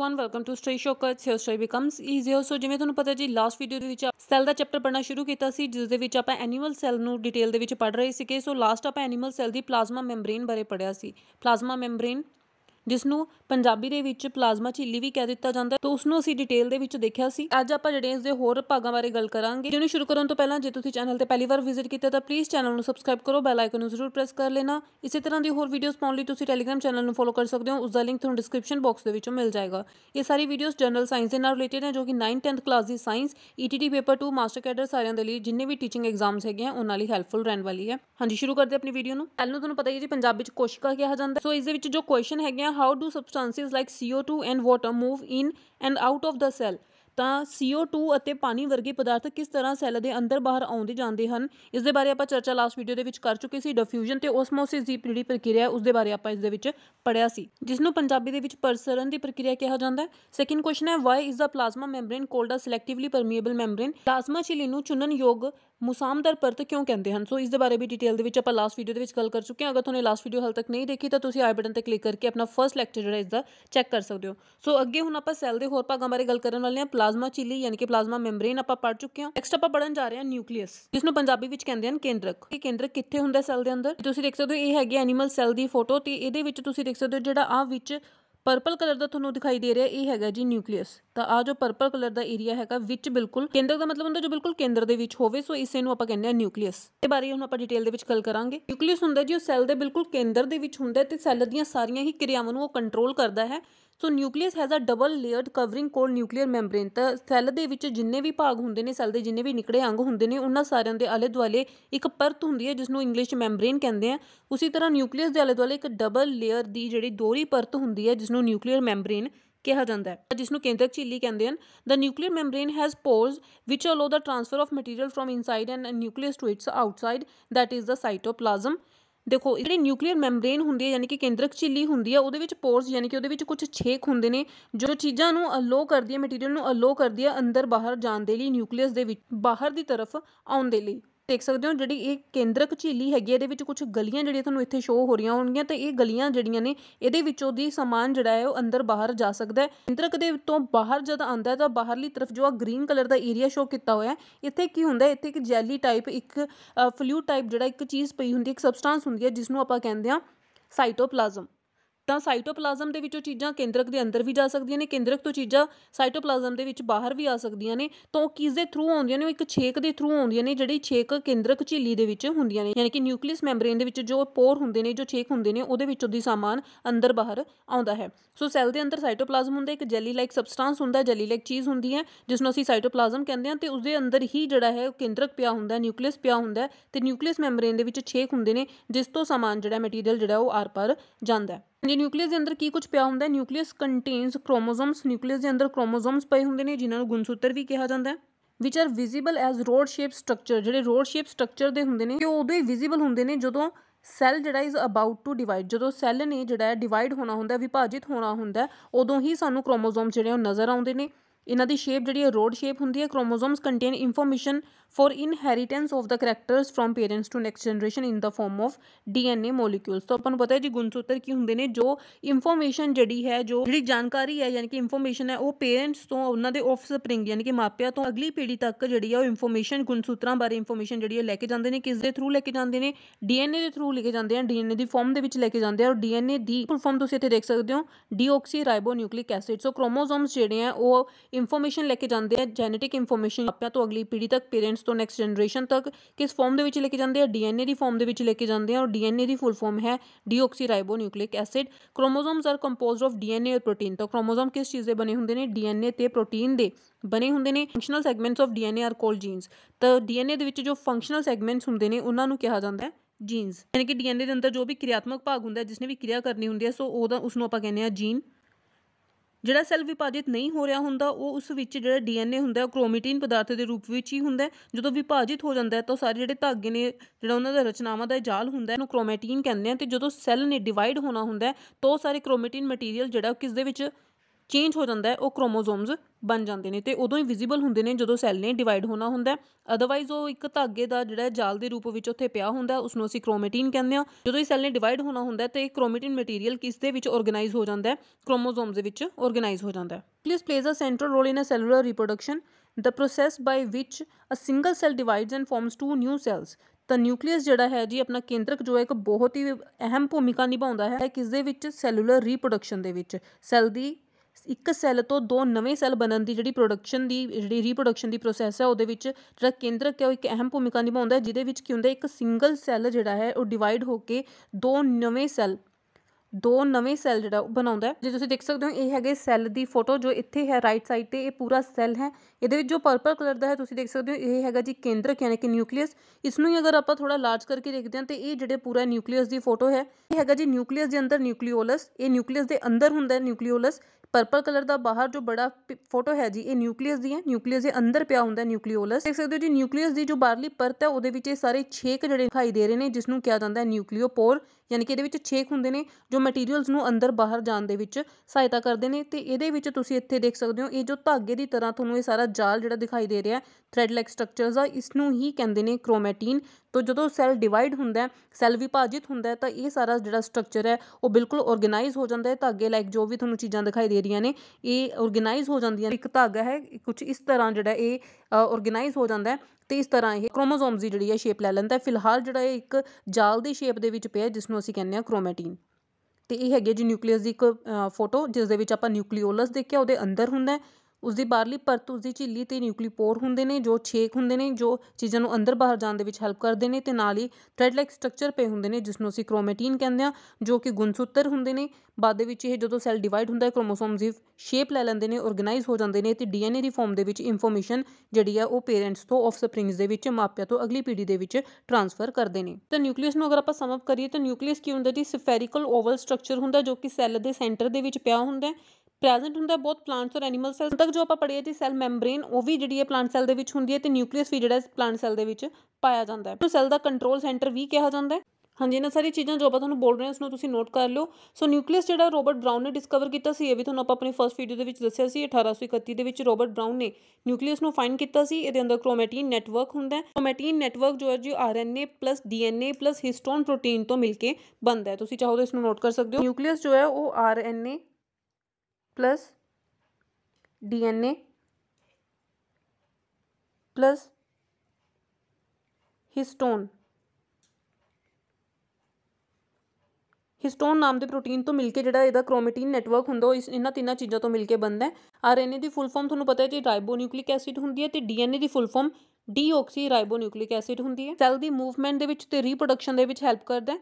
One welcome to study shortcuts here study becomes easier so ਜਿਵੇਂ ਤੁਹਾਨੂੰ ਪਤਾ ਜੀ ਲਾਸਟ ਵੀਡੀਓ ਦੇ ਵਿੱਚ ਸੈਲ ਦਾ ਚੈਪਟਰ ਪੜਨਾ ਸ਼ੁਰੂ ਕੀਤਾ ਸੀ ਜਿਸ ਦੇ ਵਿੱਚ ਆਪਾਂ ਐਨੀਮਲ ਸੈਲ ਨੂੰ ਡਿਟੇਲ ਦੇ ਵਿੱਚ ਪੜ ਰਹੇ ਸੀਗੇ ਸੋ ਲਾਸਟ ਆਪਾਂ ਐਨੀਮਲ ਸੈਲ ਦੀ ਪਲਾਜ਼ਮਾ ਮੈਂਬਰੇਨ ਬਾਰੇ ਪੜਿਆ ਸੀ ਪਲਾਜ਼ਮਾ ਮੈਂਬਰੇਨ ਜਿਸ ਨੂੰ ਪੰਜਾਬੀ ਦੇ ਵਿੱਚ ਪਲਾਜ਼ਮਾ ਝਿੱਲੀ ਵੀ ਕਹਿ ਦਿੱਤਾ ਜਾਂਦਾ ਹੈ ਤਾਂ ਉਸ ਨੂੰ ਅਸੀਂ ਡਿਟੇਲ ਦੇ ਵਿੱਚ ਦੇਖਿਆ ਸੀ ਅੱਜ ਆਪਾਂ ਜਿਹੜੇ ਇਸ ਦੇ ਹੋਰ ਭਾਗਾਂ ਬਾਰੇ ਗੱਲ ਕਰਾਂਗੇ ਜਿਹਨੂੰ ਸ਼ੁਰੂ ਕਰਨ ਤੋਂ ਪਹਿਲਾਂ ਜੇ ਤੁਸੀਂ ਚੈਨਲ ਤੇ ਪਹਿਲੀ ਵਾਰ ਵਿਜ਼ਿਟ ਕੀਤਾ ਤਾਂ ਪਲੀਜ਼ ਚੈਨਲ ਨੂੰ ਸਬਸਕ੍ਰਾਈਬ ਕਰੋ ਬੈਲ ਆਈਕਨ ਨੂੰ ਜ਼ਰੂਰ ਪ੍ਰੈਸ ਕਰ ਲੈਣਾ ਇਸੇ ਤਰ੍ਹਾਂ ਦੀ ਹੋਰ ਵੀਡੀਓਜ਼ ਪਾਉਣ ਲਈ ਤੁਸੀਂ ਟੈਲੀਗ੍ਰam ਚੈਨਲ ਨੂੰ ਫੋਲੋ ਕਰ ਸਕਦੇ ਹੋ ਉਸ ਦਾ ਲਿੰਕ ਤੁਹਾਨੂੰ ਡਿਸਕ੍ਰਿਪਸ਼ਨ ਬਾਕਸ ਦੇ ਵਿੱਚੋਂ ਮਿਲ ਜਾਏਗਾ ਇਹ ਸਾਰੀ ਵੀਡੀਓਜ਼ ਜਨਰਲ ਸਾਇੰਸ ਦੇ ਨਾਲ ਰਿਲੇਟਡ ਹੈ ਜੋ ਕਿ 9th 10th ਕਲਾਸ ਦੀ science ETT paper 2 master cadre ਸਾਰਿਆਂ ਦੇ ਲਈ ਜਿੰਨੇ ਵੀ ਟੀਚਿੰਗ ਐਗਜ਼ਾਮਸ ਹੈਗੇ ਆ ਉਹਨਾਂ ਲਈ ਹੈਲਪਫੁਲ ਰਹਿਣ ਵਾਲੀ ਹੈ ਹਾਂਜੀ ਸ਼ੁਰੂ ਕਰਦੇ ਆਪਣੀ ਵੀਡੀਓ ਨੂੰ ਤੁਹਾਨੂੰ ਪਤਾ ਹੀ ਹੈ ਜੀ ਵਿੱਚ ਕੋਸ਼ਿਕਾ ਕਿਹਾ ਜਾਂਦਾ ਸੋ ਇਸ ਦੇ ਵਿੱਚ ਜੋ ਆ how do substances like CO2 and water move in and out of the cell ਤਾਂ CO2 ਅਤੇ ਪਾਣੀ ਵਰਗੇ ਪਦਾਰਥ ਕਿਸ ਤਰ੍ਹਾਂ ਸੈੱਲ ਦੇ ਅੰਦਰ ਬਾਹਰ ਆਉਂਦੇ ਜਾਂਦੇ ਹਨ ਇਸ ਦੇ ਬਾਰੇ ਆਪਾਂ ਚਰਚਾ ਲਾਸਟ ਵੀਡੀਓ ਦੇ ਵਿੱਚ ਕਰ ਚੁੱਕੇ ਸੀ ਡਿਫਿਊਜ਼ਨ ਤੇ ਓਸਮੋਸਿਸ ਦੀ ਜਿਹੜੀ ਪ੍ਰਕਿਰਿਆ ਉਸ ਦੇ ਬਾਰੇ ਆਪਾਂ ਇਸ ਦੇ ਵਿੱਚ ਪੜਿਆ ਸੀ ਜਿਸ ਨੂੰ ਪੰਜਾਬੀ ਦੇ ਵਿੱਚ ਪਰਸਰਨ ਦੀ ਪ੍ਰਕਿਰਿਆ ਕਿਹਾ ਜਾਂਦਾ ਹੈ ਸੈਕਿੰਡ ਕੁਐਸਚਨ ਹੈ why is the plasma membrane called a selectively permeable membrane plasma ਝਿਲੀ ਨੂੰ ਚੁਣਨ ਯੋਗ ਮੁਸਾਮਦਰ ਪਰਤ ਕਿਉਂ ਕਹਿੰਦੇ ਹਨ ਸੋ ਇਸ ਦੇ ਬਾਰੇ ਵੀ ਡਿਟੇਲ ਦੇ ਵਿੱਚ ਆਪਾਂ ਲਾਸਟ ਵੀਡੀਓ ਦੇ ਵਿੱਚ ਗੱਲ ਕਰ ਚੁੱਕੇ ਹਾਂ ਅਗਰ ਤੁਹਾਨੂੰ ਲਾਸਟ ਵੀਡੀਓ ਹਾਲ ਤੱਕ ਨਹੀਂ ਦੇਖੀ ਤਾਂ ਤੁਸੀਂ ਆਈ ਬਟਨ ਤੇ ਕਲਿੱਕ ਕਰਕੇ ਆਪਣਾ ਫਰਸਟ ਲੈਕਚਰ ਜਿਹੜਾ ਇਸ ਦਾ ਚੈੱਕ ਕਰ ਸਕਦੇ ਹੋ ਸੋ ਅੱਗੇ ਹੁਣ ਆਪਾਂ ਸੈੱਲ ਦੇ ਹੋਰ ਭਾਗਾਂ ਬਾਰੇ ਗੱਲ ਕਰਨ ਵਾਲੇ ਹਾਂ ਪਲਾਜ਼ਮਾ ਚਿਲੀ ਯਾਨੀ ਕਿ ਪਲਾਜ਼ਮਾ ਮੈਂਬਰੇਨ ਆਪਾਂ ਪੜ ਚੁੱਕੇ ਹਾਂ ਨੈਕਸਟ ਆਪਾਂ ਪੜਨ ਜਾ ਰਹੇ ਹਾਂ ਨਿਊਕਲੀਅਸ ਜਿਸ ਨੂੰ ਪੰਜਾਬੀ ਵਿੱਚ ਕਹਿੰਦੇ ਹਨ ਕੇਂਦਰਕ ਇਹ ਕੇਂਦਰਕ ਕਿੱਥੇ ਹੁੰਦਾ ਸੈੱਲ ਦੇ ਅੰਦਰ ਤੁਸੀਂ ਦੇਖ ਸਕਦੇ ਹੋ ਇਹ ਹੈਗੀ ਐਨੀਮਲ ਸੈੱਲ ਦੀ ਫੋਟੋ ਤੇ ਇਹਦੇ ਵਿੱਚ ਤੁਸੀਂ ਦੇਖ ਸਕਦੇ ਹੋ ਜਿਹੜਾ ਆ ਵਿੱਚ ਪਰਪਲ ਕਲਰ ਦਾ ਤੁਹਾਨੂੰ ਦਿਖਾਈ ਦੇ ਰਿਹਾ ਇਹ ਹੈਗਾ ਜੀ ਨਿਊਕਲੀਅਸ ਤਾਂ ਆ ਜੋ ਪਰਪਲ ਕਲਰ ਦਾ ਏਰੀਆ ਹੈਗਾ ਵਿੱਚ ਬਿਲਕੁਲ ਕੇਂਦਰ ਦਾ ਮਤਲਬ ਹੁੰਦਾ ਜੋ ਬਿਲਕੁਲ ਕੇਂਦਰ ਦੇ ਵਿੱਚ ਹੋਵੇ ਸੋ ਇਸੇ ਨੂੰ ਆਪਾਂ ਕਹਿੰਦੇ ਆ ਨਿਊਕਲੀਅਸ ਤੇ ਬਾਰੇ ਹੁਣ ਆਪਾਂ ਡਿਟੇਲ ਦੇ ਵਿੱਚ ਗੱਲ ਕਰਾਂਗੇ ਨਿਊਕਲੀਅਸ ਹੁੰਦਾ ਜੀ ਉਹ ਸੈੱਲ ਦੇ ਬਿਲਕੁਲ ਕੇਂਦਰ ਦੇ ਵਿੱਚ ਹੁੰਦਾ ਤੇ ਸੈੱਲ ਦੀਆਂ ਸਾਰੀਆਂ ਹੀ ਕਿਰਿਆਵਾਂ ਨੂੰ ਉਹ ਕੰਟਰੋਲ ਕਰਦਾ ਹੈ so nucleus has a double layered covering called nuclear membrane ਤਾਂ ਸੈੱਲ ਦੇ ਵਿੱਚ ਜਿੰਨੇ ਵੀ ਭਾਗ ਹੁੰਦੇ ਨੇ ਸੈੱਲ ਦੇ ਜਿੰਨੇ ਵੀ ਨਿਕੜੇ ਅੰਗ ਹੁੰਦੇ ਨੇ ਉਹਨਾਂ ਸਾਰਿਆਂ ਦੇ ਆਲੇ ਦੁਆਲੇ ਇੱਕ ਪਰਤ ਹੁੰਦੀ ਹੈ ਜਿਸ ਨੂੰ ਇੰਗਲਿਸ਼ ਮੈਂਬਰੇਨ ਕਹਿੰਦੇ ਆ ਉਸੇ ਤਰ੍ਹਾਂ ਨਿਊਕਲੀਅਸ ਦੇ ਆਲੇ ਦੁਆਲੇ ਇੱਕ ਡਬਲ ਲੇਅਰ ਦੀ ਜਿਹੜੀ ਦੋਹਰੀ ਪਰਤ ਹੁੰਦੀ ਹੈ ਜਿਸ ਨੂੰ ਨਿਊਕਲੀਅਰ ਮੈਂਬਰੇਨ ਕਿਹਾ ਜਾਂਦਾ ਹੈ ਜਿਸ ਨੂੰ ਕੇਂਦਰਕ ਝਿੱਲੀ ਕਹਿੰਦੇ ਹਨ the nuclear membrane has pores which allow the transfer of material from inside and nucleus to its outside that is the cytoplasm ਦੇਖੋ ਜਿਹੜੀ ਨਿਊਕਲੀਅਰ ਮੈਂਬਰੇਨ ਹੁੰਦੀ ਹੈ ਯਾਨੀ ਕਿ ਕੇਂਦਰਕ ਝਿੱਲੀ ਹੁੰਦੀ ਹੈ ਉਹਦੇ ਵਿੱਚ ਪੋਰਸ ਯਾਨੀ ਕਿ ਉਹਦੇ ਵਿੱਚ ਕੁਝ ਛੇਕ ਹੁੰਦੇ ਨੇ ਜੋ ਚੀਜ਼ਾਂ ਨੂੰ ਅਲੋ ਕਰਦੀ ਹੈ ਮਟੀਰੀਅਲ ਨੂੰ ਅਲੋ ਕਰਦੀ ਹੈ ਅੰਦਰ ਬਾਹਰ ਜਾਣ ਦੇ ਲਈ ਨਿਊਕਲੀਅਸ ਦੇ ਵਿੱਚ ਬਾਹਰ ਦੀ ਤਰਫ ਆਉਣ ਦੇ ਲਈ ਦੇਖ ਸਕਦੇ ਹੋ ਜਿਹੜੀ ਇਹ ਕੇਂਦਰਕ ਝੀਲੀ ਹੈਗੀ ਇਹਦੇ ਵਿੱਚ ਕੁਝ ਗਲੀਆਂ ਜਿਹੜੀਆਂ ਤੁਹਾਨੂੰ ਇੱਥੇ ਸ਼ੋਅ ਹੋ ਰਹੀਆਂ ਹੋਣਗੀਆਂ ਤੇ ਇਹ ਗਲੀਆਂ ਜਿਹੜੀਆਂ ਨੇ ਇਹਦੇ ਵਿੱਚੋਂ ਦੀ ਸਮਾਨ ਜਿਹੜਾ ਹੈ ਉਹ ਅੰਦਰ ਬਾਹਰ ਜਾ ਸਕਦਾ ਹੈ ਕੇਂਦਰਕ ਦੇ ਤੋਂ ਬਾਹਰ ਜਦ ਆਂਦਾ ਤਾਂ ਬਾਹਰਲੀ ਤਰਫ ਜੋ ਆ ਗ੍ਰੀਨ ਕਲਰ ਦਾ ਏਰੀਆ ਸ਼ੋਅ ਕੀਤਾ ਹੋਇਆ ਇੱਥੇ ਕੀ ਹੁੰਦਾ ਇੱਥੇ ਇੱਕ ਜੈਲੀ ਟਾਈਪ ਇੱਕ ਫਲੂ ਟਾਈਪ ਜਿਹੜਾ ਇੱਕ ਚੀਜ਼ ਪਈ ਹੁੰਦੀ ਇੱਕ ਸਬਸਟੈਂਸ ਹੁੰਦੀ ਹੈ ਜਿਸ ਨੂੰ ਆਪਾਂ ਕਹਿੰਦੇ ਆ ਸਾਈਟੋਪਲਾਜ਼ਮ ਤਾਂ ਸਾਈਟੋਪਲਾਜ਼ਮ ਦੇ ਵਿੱਚੋਂ ਚੀਜ਼ਾਂ ਕੇਂਦਰਕ ਦੇ ਅੰਦਰ ਵੀ ਜਾ ਸਕਦੀਆਂ ਨੇ ਕੇਂਦਰਕ ਤੋਂ ਚੀਜ਼ਾਂ ਸਾਈਟੋਪਲਾਜ਼ਮ ਦੇ ਵਿੱਚ ਬਾਹਰ ਵੀ ਆ ਸਕਦੀਆਂ ਨੇ ਤਾਂ ਉਹ ਕਿਸ ਦੇ ਥਰੂ ਆਉਂਦੀਆਂ ਨੇ ਉਹ ਇੱਕ ਛੇਕ ਦੇ ਥਰੂ ਆਉਂਦੀਆਂ ਨੇ ਜਿਹੜੀ ਛੇਕ ਕੇਂਦਰਕ ਝਿੱਲੀ ਦੇ ਵਿੱਚ ਹੁੰਦੀਆਂ ਨੇ ਯਾਨੀ ਕਿ ਨਿਊਕਲੀਅਸ ਮੈਂਬਰੇਨ ਦੇ ਵਿੱਚ ਜੋ ਪੋਰ ਹੁੰਦੇ ਨੇ ਜੋ ਛੇਕ ਹੁੰਦੇ ਨੇ ਉਹਦੇ ਵਿੱਚੋਂ ਦੀ ਸਾਮਾਨ ਅੰਦਰ ਬਾਹਰ ਆਉਂਦਾ ਹੈ ਸੋ ਸੈੱਲ ਦੇ ਅੰਦਰ ਸਾਈਟੋਪਲਾਜ਼ਮ ਹੁੰਦਾ ਇੱਕ ਜੈਲੀ ਲਾਈਕ ਸਬਸਟੈਂਸ ਹੁੰਦਾ ਜੈਲੀ ਲਾਈਕ ਚੀਜ਼ ਹੁੰਦੀ ਹੈ ਜਿਸ ਨੂੰ ਅਸੀਂ ਸਾਈਟੋਪਲਾਜ਼ਮ ਕਹਿੰਦੇ ਹਾਂ ਤੇ ਉਸ ਦੇ ਅੰਦਰ ਹੀ ਜਿਹੜਾ ਹੈ ਉਹ ਕੇਂਦਰਕ ਪਿਆ ਹੁੰਦਾ ਨਿਊਕਲੀਅਸ ਪਿਆ ਹੁੰਦਾ ਤੇ ਨਿਊਕਲੀਅਸ ਮੈਂਬਰੇਨ ਦੇ ਵਿੱਚ ਛੇਕ ਹੁੰਦੇ ਨੇ ਜਿਸ ਤੋਂ ਸਾਮਾਨ ਜਿਹੜਾ ਮਟੀਰੀਅਲ ਜਿਹੜਾ ਉਹ ਆਰ ਪਰ ਜਾਂਦਾ ਹੈ ਜੀ ਨਿਊਕਲੀਅਸ ਦੇ ਅੰਦਰ ਕੀ ਕੁਝ ਪਿਆ ਹੁੰਦਾ ਹੈ ਨਿਊਕਲੀਅਸ ਕੰਟੇਨਸ ਕ੍ਰੋਮੋਸੋਮਸ ਨਿਊਕਲੀਅਸ ਦੇ ਅੰਦਰ ਕ੍ਰੋਮੋਸੋਮਸ ਪਏ ਹੁੰਦੇ ਨੇ ਜਿਨ੍ਹਾਂ ਨੂੰ ਗੁਣਸੂਤਰ ਵੀ ਕਿਹਾ ਜਾਂਦਾ ਹੈ which are visible as rod shape structure ਜਿਹੜੇ ਰੋਡ ਸ਼ੇਪ ਸਟਰਕਚਰ ਦੇ ਹੁੰਦੇ ਨੇ ਕਿ ਉਦੋਂ ਹੀ ਵਿਜ਼ੀਬਲ ਹੁੰਦੇ ਨੇ ਜਦੋਂ ਸੈੱਲ ਜਿਹੜਾ ਇਜ਼ ਅਬਾਊਟ ਟੂ ਡਿਵਾਈਡ ਜਦੋਂ ਸੈੱਲ ਨੇ ਜਿਹੜਾ ਡਿਵਾਈਡ ਹੋਣਾ ਹੁੰਦਾ ਵਿਭਾਜਿਤ ਹੋਣਾ ਹੁੰਦਾ ਉਦੋਂ ਹੀ ਸਾਨੂੰ ਕ੍ਰੋਮੋਸੋਮ ਜਿਹੜੇ ਉਹ ਨਜ਼ਰ ਆਉਂਦੇ ਨੇ ਇਹਨਾਂ ਦੀ ਸ਼ੇਪ ਜਿਹੜੀ ਹੈ ਰੋਡ ਸ਼ੇਪ ਹੁੰਦੀ ਹੈ chromosomes contain information for inheritance of the characters from parents to next generation in the form of DNA molecules ਤੋਂ ਆਪਾਂ ਨੂੰ ਪਤਾ ਹੈ ਜੀ ਗੁਣਸੂਤਰ ਕੀ ਹੁੰਦੇ ਨੇ ਜੋ ਇਨਫੋਰਮੇਸ਼ਨ ਜਿਹੜੀ ਹੈ ਜੋ ਜਿਹੜੀ ਜਾਣਕਾਰੀ ਹੈ ਯਾਨੀ ਕਿ ਇਨਫੋਰਮੇਸ਼ਨ ਹੈ ਉਹ ਪੇਰੈਂਟਸ ਤੋਂ ਉਹਨਾਂ ਦੇ ਆਫਸਪ੍ਰਿੰਗ ਯਾਨੀ ਕਿ ਮਾਪਿਆਂ ਤੋਂ ਅਗਲੀ ਪੀੜ੍ਹੀ ਤੱਕ ਜਿਹੜੀ ਹੈ ਉਹ ਇਨਫੋਰਮੇਸ਼ਨ ਗੁਣਸੂਤਰਾਂ ਬਾਰੇ ਇਨਫੋਰਮੇਸ਼ਨ ਜਿਹੜੀ ਹੈ ਲੈ ਕੇ ਜਾਂਦੇ ਨੇ ਕਿਸ ਦੇ ਥਰੂ ਲੈ ਕੇ ਜਾਂਦੇ ਨੇ ਡੀਐਨਏ ਦੇ ਥਰੂ ਲੈ ਕੇ ਜਾਂਦੇ ਆ ਡੀਐਨਏ ਦੀ ਫਾਰਮ ਦੇ ਵਿੱਚ ਲੈ ਕੇ ਜਾਂਦੇ ਆ ਔਰ ਡੀਐਨਏ ਦੀ ਫਾਰਮ ਤੁਸੀਂ ਇੱਥੇ ਦੇਖ ਸਕਦੇ ਹੋ ਡੀਓਕਸੀ ਐਸਿਡ ਸੋ ਕ੍ਰੋਮੋਸੋਮਸ ਜਿਹੜੇ ਆ ਉਹ ਇਨਫੋਰਮੇਸ਼ਨ ਲੈ ਕੇ ਜਾਂਦੇ ਆ ਜੈਨੇਟਿਕ ਇਨਫੋਰਮੇਸ਼ਨ ਮਾਪਿਆਂ ਤੋਂ ਅਗਲੀ ਪੀੜ੍ਹੀ ਤੱਕ ਪੇਰੈਂਟਸ ਤੋਂ ਨੈਕਸਟ ਜਨਰੇਸ਼ਨ ਤੱਕ ਕਿਸ ਫਾਰਮ ਦੇ ਵਿੱਚ ਲੈ ਕੇ ਜਾਂਦੇ ਆ ਡੀਐਨਏ ਦੀ ਫਾਰਮ ਦੇ ਵਿੱਚ ਲੈ ਕੇ ਜਾਂਦੇ ਆ ਔਰ ਡੀਐਨਏ ਦੀ ਫੁੱਲ ਫਾਰਮ ਹੈ deoxyribonucleic acid chromosomes are composed of DNA or protein ਤਾਂ ਕ੍ਰੋਮੋਸੋਮ ਕਿਸ ਚੀਜ਼ ਦੇ ਬਣੇ ਹੁੰਦੇ ਨੇ ਡੀਐਨਏ ਤੇ ਪ੍ਰੋਟੀਨ ਦੇ ਬਣੇ ਹੁੰਦੇ ਨੇ functional segments of DNA are called genes ਤਾਂ ਡੀਐਨਏ ਦੇ ਵਿੱਚ ਜੋ ਫੰਕਸ਼ਨਲ ਸੈਗਮੈਂਟਸ ਹੁੰਦੇ ਨੇ ਉਹਨਾਂ ਨੂੰ ਕਿਹਾ ਜਾਂਦਾ ਹੈ ਜੀਨਸ ਯਾਨੀ ਕਿ ਡੀਐਨਏ ਦੇ ਅੰਦਰ ਜੋ ਵੀ ਕਿਰਿਆਤਮਕ ਭਾਗ ਹੁੰਦਾ ਜਿਸ ਨੇ ਵੀ ਕਿਰਿਆ ਕਰਨੀ ਹੁੰਦੀ ਹੈ ਸੋ ਉਹਦਾ ਉਸ ਨੂੰ ਆਪਾਂ ਕਹਿੰਦੇ ਆ ਜੀਨ ਜਿਹੜਾ ਸੈੱਲ ਵਿਭਾਜਿਤ ਨਹੀਂ ਹੋ ਰਿਹਾ ਹੁੰਦਾ ਉਹ ਉਸ ਵਿੱਚ ਜਿਹੜਾ ਡੀਐਨਏ ਹੁੰਦਾ ਉਹ ਕ੍ਰੋਮੈਟਿਨ ਪਦਾਰਥ ਦੇ ਰੂਪ ਵਿੱਚ ਹੀ ਹੁੰਦਾ ਜਦੋਂ ਵਿਭਾਜਿਤ ਹੋ ਜਾਂਦਾ ਤਾਂ ਸਾਰੇ ਜਿਹੜੇ ਧਾਗੇ ਨੇ ਜਿਹੜਾ ਉਹਨਾਂ ਦਾ ਰਚਨਾਵਾਂ ਦਾ ਜਾਲ ਹੁੰਦਾ ਇਹਨੂੰ ਕ੍ਰੋਮੈਟਿਨ ਕਹਿੰਦੇ ਆ ਤੇ ਜਦੋਂ ਸੈੱਲ ਨੇ ਡਿਵਾਈਡ ਹੋਣਾ ਹੁੰਦਾ ਤਾਂ ਸਾਰੇ ਕ੍ਰੋਮੈਟਿਨ ਮਟੀਰੀਅਲ ਜਿਹੜਾ ਕਿਸ ਦੇ ਵਿੱਚ ਚੇਂਜ ਹੋ ਜਾਂਦਾ ਹੈ ਉਹ ਕ੍ਰੋਮੋਸੋਮਸ ਬਣ ਜਾਂਦੇ ਨੇ ਤੇ ਉਦੋਂ ਹੀ ਵਿਜ਼ੀਬਲ ਹੁੰਦੇ ਨੇ ਜਦੋਂ ਸੈੱਲ ਨੇ ਡਿਵਾਈਡ ਹੋਣਾ ਹੁੰਦਾ ਅਦਰਵਾਈਜ਼ ਉਹ ਇੱਕ ਧਾਗੇ ਦਾ ਜਿਹੜਾ ਜਾਲ ਦੇ ਰੂਪ ਵਿੱਚ ਉੱਥੇ ਪਿਆ ਹੁੰਦਾ ਉਸ ਨੂੰ ਅਸੀਂ ਕ੍ਰੋਮੈਟਿਨ ਕਹਿੰਦੇ ਹਾਂ ਜਦੋਂ ਇਹ ਸੈੱਲ ਨੇ ਡਿਵਾਈਡ ਹੋਣਾ ਹੁੰਦਾ ਤੇ ਕ੍ਰੋਮੈਟਿਨ ਮਟੀਰੀਅਲ ਕਿਸ ਦੇ ਵਿੱਚ ਆਰਗੇਨਾਈਜ਼ ਹੋ ਜਾਂਦਾ ਕ੍ਰੋਮੋਸੋਮਸ ਦੇ ਵਿੱਚ ਆਰਗੇਨਾਈਜ਼ ਹੋ ਜਾਂਦਾ plays plays a central role in a cellular reproduction the process by which a single cell divides and forms two new cells ਤਾਂ ਨਿਊਕਲੀਅਸ ਜਿਹੜਾ ਹੈ ਜੀ ਆਪਣਾ ਕੇਂਦਰਕ ਜੋ ਹੈ ਇੱਕ ਬਹੁਤ ਹੀ ਅਹਿਮ ਭੂਮਿਕਾ ਨਿਭਾਉਂਦਾ ਹੈ ਕਿਸ ਦੇ ਵਿੱਚ ਸੈਲੂਲਰ ਰੀਪਰੋਡਕਸ਼ਨ ਦੇ ਵਿੱਚ ਸੈੱਲ ਦੀ ਇੱਕ ਸੈੱਲ ਤੋਂ ਦੋ ਨਵੇਂ ਸੈੱਲ ਬਣਨ ਦੀ ਜਿਹੜੀ ਪ੍ਰੋਡਕਸ਼ਨ ਦੀ ਜਿਹੜੀ ਰੀਪ੍ਰੋਡਕਸ਼ਨ ਦੀ ਪ੍ਰੋਸੈਸ ਹੈ ਉਹਦੇ ਵਿੱਚ ਜਿਹੜਾ ਕੇਂਦਰਕ ਹੈ ਉਹ ਇੱਕ ਅਹਿਮ ਭੂਮਿਕਾ ਨਿਭਾਉਂਦਾ ਹੈ ਜਿਹਦੇ ਵਿੱਚ ਕੀ ਹੁੰਦਾ ਇੱਕ ਸਿੰਗਲ ਸੈੱਲ ਜਿਹੜਾ ਹੈ ਉਹ ਡਿਵਾਈਡ ਹੋ ਕੇ ਦੋ ਨਵੇਂ ਸੈੱਲ ਦੋ ਨਵੇਂ ਸੈੱਲ ਜਿਹੜਾ ਉਹ ਬਣਾਉਂਦਾ ਜੇ ਤੁਸੀਂ ਦੇਖ ਸਕਦੇ ਹੋ ਇਹ ਹੈਗੇ ਸੈੱਲ ਦੀ ਫੋਟੋ ਜੋ ਇੱਥੇ ਹੈ ਰਾਈਟ ਸਾਈਡ ਤੇ ਇਹ ਪੂਰਾ ਸੈੱਲ ਹੈ ਇਹਦੇ ਵਿੱਚ ਜੋ ਪਰਪਲ ਕਲਰ ਦਾ ਹੈ ਤੁਸੀਂ ਦੇਖ ਸਕਦੇ ਹੋ ਇਹ ਹੈਗਾ ਜੀ ਕੇਂਦਰਕ ਯਾਨੀ ਕਿ ਨਿਊਕਲੀਅਸ ਇਸ ਨੂੰ ਹੀ ਅਗਰ ਆਪਾਂ ਥੋੜਾ ਲਾਰਜ ਕਰਕੇ ਦੇਖਦੇ ਹਾਂ ਤੇ ਇਹ ਜਿਹੜੇ ਪੂਰਾ ਨਿਊਕਲੀਅਸ ਦੀ ਫੋਟੋ ਹੈ ਇਹ ਹੈਗਾ ਜੀ ਨਿਊਕਲੀਅਸ ਦੇ ਅੰਦਰ ਨਿਊਕਲੀਓਲਸ ਇਹ ਨਿਊਕਲੀਅਸ ਦੇ ਅੰਦਰ ਹੁੰਦਾ ਹੈ ਨਿਊਕਲੀਓਲਸ ਪਰਪਲ ਕਲਰ ਦਾ ਬਾਹਰ ਜੋ ਬੜਾ ਫੋਟੋ ਹੈ ਜੀ ਇਹ ਨਿਊਕਲੀਅਸ ਦੀ ਹੈ ਨਿਊਕਲੀਅਸ ਦੇ ਅੰਦਰ ਪਿਆ ਹੁੰਦਾ ਨਿਊਕਲੀਓਲਸ ਦੇਖ ਸਕਦੇ ਹੋ ਜੀ ਨਿਊਕਲੀਅਸ ਦੀ ਜੋ ਬਾਹਰਲੀ ਪਰਤ ਹੈ ਉਹਦੇ ਵਿੱਚ ਇਹ ਸਾਰੇ ਛੇਕ ਜਿਹੜੇ ਦਿਖਾਈ ਦੇ ਰਹੇ ਨੇ ਜਿਸ ਨੂੰ ਕਿਹਾ ਜਾਂਦਾ ਹੈ ਨਿਊਕਲੀਓਪੋਰ ਯਾਨੀ ਕਿ ਇਹਦੇ ਵਿੱਚ ਛੇਕ ਹੁੰਦੇ ਨੇ ਜੋ ਮਟੀਰੀਅਲਸ ਨੂੰ ਅੰਦਰ ਬਾਹਰ ਜਾਣ ਦੇ ਵਿੱਚ ਸਹਾਇਤਾ ਕਰਦੇ ਨੇ ਤੇ ਇਹਦੇ ਵਿੱਚ ਤੁਸੀਂ ਇੱਥੇ ਦੇਖ ਸਕਦੇ ਹੋ ਇਹ ਜੋ ਧਾਗੇ ਦੀ ਤਰ੍ਹਾਂ ਤੁਹਾਨੂੰ ਇਹ ਸਾਰਾ ਜਾਲ ਜਿਹੜਾ ਦਿਖਾਈ ਦੇ ਰਿਹਾ ਥ੍ਰੈਡ ਲਾਈਕ ਸਟਰਕਚਰਸ ਆ ਇਸ ਨੂੰ ਹੀ ਕਹਿੰਦੇ ਨੇ ਕ੍ਰੋਮੈਟਿਨ ਤੋਂ ਜਦੋਂ ਸੈੱਲ ਡਿਵਾਈਡ ਹੁੰਦਾ ਹੈ ਸੈੱਲ ਵਿਭਾਜਿਤ ਹੁੰਦਾ ਹੈ ਤਾਂ ਇਹ ਸਾਰਾ ਜਿਹੜਾ ਸਟਰਕਚਰ ਹੈ ਉਹ ਬਿਲਕੁਲ ਆਰਗੇਨਾਈਜ਼ ਹੋ ਜਾਂਦਾ ਹੈ ਧਾਗੇ ਲਾਈਕ ਜੋ ਵੀ ਤੁਹਾਨੂੰ ਚੀਜ਼ਾਂ ਦਿਖਾਈ ਦੇ ਰਹੀਆਂ ਨੇ ਇਹ ਆਰਗੇਨਾਈਜ਼ ਹੋ ਜਾਂਦੀਆਂ ਇੱਕ ਧਾਗਾ ਹੈ ਕੁਝ ਇਸ ਤਰ੍ਹਾਂ ਜਿਹੜਾ ਇਹ ਆਰਗੇਨਾਈਜ਼ ਹੋ ਜਾਂਦਾ ਹੈ ਤੇ ਇਸ ਤਰ੍ਹਾਂ ਇਹ ਕ੍ਰੋਮੋਸੋਮਸ ਦੀ ਜਿਹੜੀ ਹੈ ਸ਼ੇਪ ਲੈ ਲੈਂਦਾ ਹੈ ਫਿਲਹਾਲ ਜਿਹੜਾ ਇਹ ਇੱਕ ਜਾਲ ਦੀ ਸ਼ੇਪ ਦੇ ਵਿੱਚ ਪਿਆ ਜਿਸ ਨੂੰ ਅਸੀਂ ਕਹਿੰਦੇ ਹਾਂ ਕ੍ਰੋਮੈਟਿਨ ਤੇ ਇਹ ਹੈਗੇ ਜੀ ਨਿਊਕਲੀਅਸ ਦੀ ਇੱਕ ਫੋਟੋ ਜਿਸ ਦੇ ਵਿੱਚ ਆਪਾਂ ਨਿਊਕਲੀਓਲਸ ਦੇਖਿਆ ਉਹਦੇ ਅੰਦਰ ਹੁੰਦਾ ਹੈ ਉਸ ਦੀ ਬਾਹਰਲੀ ਪਰਤ ਉਸ ਦੀ ਝਿੱਲੀ ਤੇ ਨਿਊਕਲੀਪੋਰ ਹੁੰਦੇ ਨੇ ਜੋ ਛੇਕ ਹੁੰਦੇ ਨੇ ਜੋ ਚੀਜ਼ਾਂ ਨੂੰ ਅੰਦਰ ਬਾਹਰ ਜਾਣ ਦੇ ਵਿੱਚ ਹੈਲਪ ਕਰਦੇ ਨੇ ਤੇ ਨਾਲ ਹੀ ਥ੍ਰੈਡ ਲਾਈਕ ਸਟਰਕਚਰ ਪਏ ਹੁੰਦੇ ਨੇ ਜਿਸ ਨੂੰ ਅਸੀਂ ਕ੍ਰੋਮੈਟਿਨ ਕਹਿੰਦੇ ਆ ਜੋ ਕਿ ਗੁਣਸੂਤਰ ਹੁੰਦੇ ਨੇ ਬਾਅਦ ਦੇ ਵਿੱਚ ਇਹ ਜਦੋਂ ਸੈੱਲ ਡਿਵਾਈਡ ਹੁੰਦਾ ਹੈ ਕ੍ਰੋਮੋਸੋਮਸ ਦੀ ਸ਼ੇਪ ਲੈ ਲੈਂਦੇ ਨੇ ਆਰਗੇਨਾਈਜ਼ ਹੋ ਜਾਂਦੇ ਨੇ ਤੇ ਡੀਐਨਏ ਦੀ ਫਾਰਮ ਦੇ ਵਿੱਚ ਇਨਫੋਰਮੇਸ਼ਨ ਜਿਹੜੀ ਆ ਉਹ ਪੇਰੈਂਟਸ ਤੋਂ ਆਫਸਪ੍ਰਿੰਗਸ ਦੇ ਵਿੱਚ ਮਾਪਿਆਂ ਤੋਂ ਅਗਲੀ ਪੀੜ੍ਹੀ ਦੇ ਵਿੱਚ ਟ੍ਰਾਂਸਫਰ ਕਰਦੇ ਨੇ ਤਾਂ ਨਿਊਕਲੀਅਸ ਨੂੰ ਅਗਰ ਆਪਾਂ ਸਮ ਅਪ ਕਰੀਏ ਤਾਂ ਨਿਊਕਲੀਅਸ ਕੀ ਹੁੰਦਾ ਜੀ ਸਫੈਰੀਕਲ ਓਵਲ ਸਟਰਕਚਰ ਹੁੰਦਾ ਜੋ ਕਿ ਸੈੱਲ ਦੇ ਸੈਂਟਰ ਦੇ ਵਿੱਚ ਪਿਆ ਹੁੰਦਾ ਪ੍ਰੈਜ਼ੈਂਟ ਹੁੰਦਾ ਬਹੁਤ ਪਲਾਂਟਸ ਔਰ ਐਨੀਮਲ ਸੈਲਸ ਤੱਕ ਜੋ ਆਪਾਂ ਪੜ੍ਹਿਆ ਜੀ ਸੈਲ ਮੈਂਬਰੇਨ ਉਹ ਵੀ ਜਿਹੜੀ ਹੈ ਪਲਾਂਟ ਸੈਲ ਦੇ ਵਿੱਚ ਹੁੰਦੀ ਹੈ ਤੇ ਨਿਊਕਲੀਅਸ ਵੀ ਜਿਹੜਾ ਪਲਾਂਟ ਸੈਲ ਦੇ ਵਿੱਚ ਪਾਇਆ ਜਾਂਦਾ ਹੈ ਸੈਲ ਦਾ ਕੰਟਰੋਲ ਸੈਂਟਰ ਵੀ ਕਿਹਾ ਜਾਂਦਾ ਹੈ ਹਾਂਜੀ ਇਹਨਾਂ ਸਾਰੀ ਚੀਜ਼ਾਂ ਜੋ ਆਪਾਂ ਤੁਹਾਨੂੰ ਬੋਲ ਰਹੇ ਹਾਂ ਉਸ ਨੂੰ ਤੁਸੀਂ ਨੋਟ ਕਰ ਲਓ ਸੋ ਨਿਊਕਲੀਅਸ ਜਿਹੜਾ ਰੋਬਰਟ ਬ੍ਰਾਊਨ ਨੇ ਡਿਸਕਵਰ ਕੀਤਾ ਸੀ ਇਹ ਵੀ ਤੁਹਾਨੂੰ ਆਪਾਂ ਆਪਣੀ ਫਰਸਟ ਵੀਡੀਓ ਦੇ ਵਿੱਚ ਦੱਸਿਆ ਸੀ 1831 ਦੇ ਵਿੱਚ ਰੋਬਰਟ ਬ੍ਰਾਊਨ ਨੇ ਨਿਊਕਲੀਅਸ ਨੂੰ ਫਾਈਂਡ ਕੀਤਾ ਸੀ ਇਹਦੇ ਅੰਦਰ ਕ੍ਰੋਮੈਟਿਨ ਨੈਟਵਰਕ ਹੁੰਦਾ ਹੈ ਕ੍ਰੋਮੈਟਿਨ ਨੈਟਵਰਕ ਜੋ ਹੈ ਜੋ RNA plus DNA plus histone protein ਤੋਂ ਮਿਲ ਕੇ ਬਣਦਾ ਹੈ ਤੁਸੀਂ ਚਾਹੋ ਤਾਂ ਇਸ ਨੂੰ ਨੋਟ ਕਰ ਸਕਦੇ ਹੋ ਨਿਊਕਲੀਅਸ ਜੋ ਹੈ ਉਹ RNA plus DNA and histone histone ਨਾਮ ਦੇ ਪ੍ਰੋਟੀਨ ਤੋਂ ਮਿਲ ਕੇ ਜਿਹੜਾ ਇਹਦਾ ਕ੍ਰੋਮੈਟਿਨ ਨੈਟਵਰਕ ਹੁੰਦਾ ਉਹ ਇਸ ਇਹਨਾਂ ਤਿੰਨਾਂ ਚੀਜ਼ਾਂ ਤੋਂ ਮਿਲ ਕੇ ਬਣਦਾ ਹੈ ਆਰਐਨਏ ਦੀ ਫੁੱਲ ਫਾਰਮ ਤੁਹਾਨੂੰ ਪਤਾ ਹੈ ਜੀ ਰਾਈਬੋਨਿਊਕਲਿਕ ਐਸਿਡ ਹੁੰਦੀ ਹੈ ਤੇ ਡੀਐਨਏ ਦੀ full form deoxyribonucleic acid ਹੁੰਦੀ ਹੈ ਸੈੱਲ ਦੀ ਮੂਵਮੈਂਟ ਦੇ ਵਿੱਚ ਤੇ ਰੀਪ੍ਰੋਡਕਸ਼ਨ ਦੇ ਵਿੱਚ ਹੈਲਪ ਕਰਦਾ ਹੈ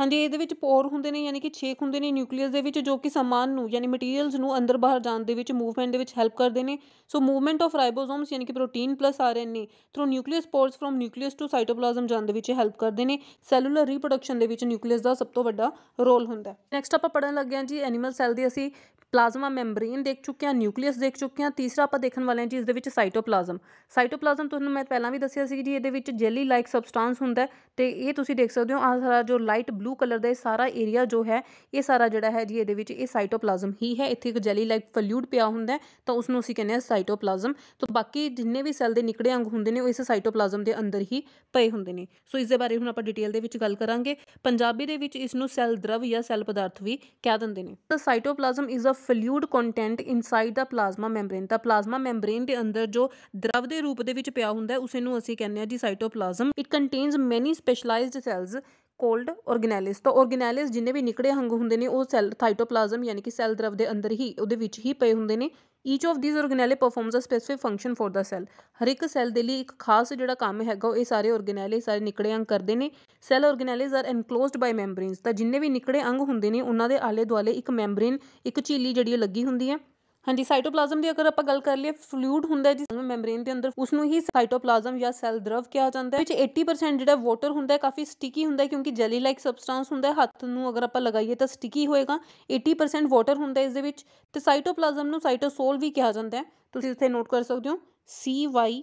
ਹਾਂਜੀ ਇਹਦੇ ਵਿੱਚ ਪੋਰ ਹੁੰਦੇ ਨੇ ਯਾਨੀ ਕਿ ਛੇਕ ਹੁੰਦੇ ਨੇ ਨਿਊਕਲੀਅਸ ਦੇ ਵਿੱਚ ਜੋ ਕਿ ਸਮਾਨ ਨੂੰ ਯਾਨੀ ਮਟੀਰੀਅਲਸ ਨੂੰ ਅੰਦਰ ਬਾਹਰ ਜਾਣ ਦੇ ਵਿੱਚ ਮੂਵਮੈਂਟ ਦੇ ਵਿੱਚ ਹੈਲਪ ਕਰਦੇ ਨੇ ਸੋ ਮੂਵਮੈਂਟ ਆਫ ਰਾਈਬੋਸੋਮਸ ਯਾਨੀ ਕਿ protein plus RNA through nucleus pores from nucleus to cytoplasm ਜਾਣ ਦੇ ਵਿੱਚ ਹੈਲਪ ਕਰਦੇ ਨੇ ਸੈਲੂਲਰ ਰੀਪਰੋਡਕਸ਼ਨ ਦੇ ਵਿੱਚ ਨਿਊਕਲੀਅਸ ਦਾ ਸਭ ਤੋਂ ਵੱਡਾ ਰੋਲ ਹੁੰਦਾ ਹੈ ਨੈਕਸਟ ਆਪਾਂ ਪੜਨ ਲੱਗੇ ਹਾਂ ਜੀ ਐਨੀਮਲ ਸੈੱਲ ਦੀ ਅਸੀਂ ਪਲਾਜ਼ਮਾ ਮੈਂਬਰੇਨ ਦੇਖ ਚੁੱਕੇ ਹਾਂ ਨਿਊਕਲੀਅਸ ਦੇਖ ਚੁੱਕੇ ਹਾਂ ਤੀਸਰਾ ਆਪਾਂ ਦੇਖਣ ਵਾਲੇ ਹਾਂ ਜੀ ਇਸ ਦੇ ਵਿੱਚ ਸਾਈਟੋਪਲਾਜ਼ਮ ਸਾਈਟੋਪਲਾਜ਼ਮ ਤੁਹਾਨੂੰ ਮੈਂ ਪਹਿਲਾਂ ਵੀ ਦੱਸਿਆ ਸੀ ਜੀ ਇਹਦੇ ਵਿੱਚ ਜੈਲੀ ਲਾਈਕ ਸਬਸਟੈਂਸ ਹੁੰਦਾ ਤੇ ਇਹ ਤੁਸੀਂ ਦੇਖ ਸਕਦੇ ਹੋ ਆਹ ਸਾਰਾ ਜੋ ਲਾਈਟ ਬਲੂ ਕਲਰ ਦਾ ਇਹ ਸਾਰਾ ਏਰੀਆ ਜੋ ਹੈ ਇਹ ਸਾਰਾ ਜਿਹੜਾ ਹੈ ਜੀ ਇਹਦੇ ਵਿੱਚ ਇਹ ਸਾਈਟੋਪਲਾਜ਼ਮ ਹੀ ਹੈ ਇੱਥੇ ਇੱਕ ਜੈਲੀ ਲਾਈਕ ਫਲੂਇਡ ਪਿਆ ਹੁੰਦਾ ਤਾਂ ਉਸ ਨੂੰ ਅਸੀਂ ਕਹਿੰਦੇ ਹਾਂ ਸਾਈਟੋਪਲਾਜ਼ਮ ਤੋਂ ਬਾਕੀ ਜਿੰਨੇ ਵੀ ਸੈੱਲ ਦੇ ਨਿਕੜੇ ਅੰਗ ਹੁੰਦੇ ਨੇ ਉਹ ਇਸ ਸਾਈਟੋਪਲਾਜ਼ਮ ਦੇ ਅੰਦਰ ਹੀ ਪਏ ਹੁੰਦੇ ਨੇ ਸੋ ਇਸ ਦੇ ਬਾਰੇ ਹੁਣ ਆਪਾਂ ਡਿਟੇਲ ਦੇ ਵਿੱਚ ਗੱਲ ਕਰਾਂਗੇ ਪੰਜਾਬੀ ਦੇ ਵਿੱਚ ਇਸ ਨੂੰ ਸੈੱਲ ਦਰਵ ਜਾਂ ਸੈੱਲ ਪਦਾਰਥ ਵੀ ਕਹਿ ਦਿੰਦੇ ਨੇ ਤਾਂ cytoplasm is a fluid content inside the plasma membrane the plasma membrane ਦੇ ਅੰਦਰ ਜੋ ਦਰਵ ਦੇ ਰੂਪ ਦੇ ਵਿੱਚ ਪਿਆ ਹੁੰਦਾ ਹੈ ਉਸੇ ਨੂੰ ਅਸੀਂ ਕਹਿੰਦੇ ਹਾਂ ਜੀ cytoplasm it contains many specialised cells called organelles ਤਾਂ ਆਰਗਨੈਲਿਸ ਜਿੰਨੇ ਵੀ ਨਿਕੜੇ ਅੰਗ ਹੁੰਦੇ ਨੇ ਉਹ ਸੈਲ ਸਾਈਟੋਪਲਾਜ਼ਮ ਯਾਨੀ ਕਿ ਸੈਲ ਦਰਵ ਦੇ ਅੰਦਰ ਹੀ ਉਹਦੇ ਵਿੱਚ ਹੀ ਪਏ ਹੁੰਦੇ ਨੇ each of these organelle performs a specific function for the cell ਹਰ ਇੱਕ ਸੈੱਲ ਦੇ ਲਈ ਇੱਕ ਖਾਸ ਜਿਹੜਾ ਕੰਮ ਹੈਗਾ ਉਹ ਇਹ ਸਾਰੇ organelle ਸਾਰੇ ਨਿਕੜੇ ਅੰਗ ਕਰਦੇ ਨੇ cell organelles are enclosed by membranes ਤਾਂ ਜਿੰਨੇ ਵੀ ਨਿਕੜੇ ਅੰਗ ਹੁੰਦੇ ਨੇ ਉਹਨਾਂ ਦੇ ਆਲੇ ਦੁਆਲੇ ਇੱਕ ਮੈਂਬਰੇਨ ਇੱਕ ਝਿੱਲੀ ਜਿਹੜੀ ਲੱਗੀ ਹੁੰਦੀ ਹੈ ਹਾਂਜੀ ਸਾਈਟੋਪਲਾਜ਼ਮ ਦੀ ਅਗਰ ਆਪਾਂ ਗੱਲ ਕਰ ਲਈਏ ਫਲੂਇਡ ਹੁੰਦਾ ਜੀ ਮੈਂਬਰੇਨ ਦੇ ਅੰਦਰ ਉਸ ਨੂੰ ਹੀ ਸਾਈਟੋਪਲਾਜ਼ਮ ਜਾਂ ਸੈਲ ਦਰਵ ਕਿਹਾ ਜਾਂਦਾ ਵਿੱਚ 80% ਜਿਹੜਾ ਵਾਟਰ ਹੁੰਦਾ ਹੈ ਕਾਫੀ ਸਟਿਕੀ ਹੁੰਦਾ ਹੈ ਕਿਉਂਕਿ ਜੈਲੀ ਲਾਈਕ ਸਬਸਟੈਂਸ ਹੁੰਦਾ ਹੈ ਹੱਥ ਨੂੰ ਅਗਰ ਆਪਾਂ ਲਗਾਈਏ ਤਾਂ ਸਟਿਕੀ ਹੋਏਗਾ 80% ਵਾਟਰ ਹੁੰਦਾ ਹੈ ਇਸ ਦੇ ਵਿੱਚ ਤੇ ਸਾਈਟੋਪਲਾਜ਼ਮ ਨੂੰ ਸਾਈਟੋਸੋਲ ਵੀ ਕਿਹਾ ਜਾਂਦਾ ਹੈ ਤੁਸੀਂ ਇੱਥੇ ਨੋਟ ਕਰ ਸਕਦੇ ਹੋ C Y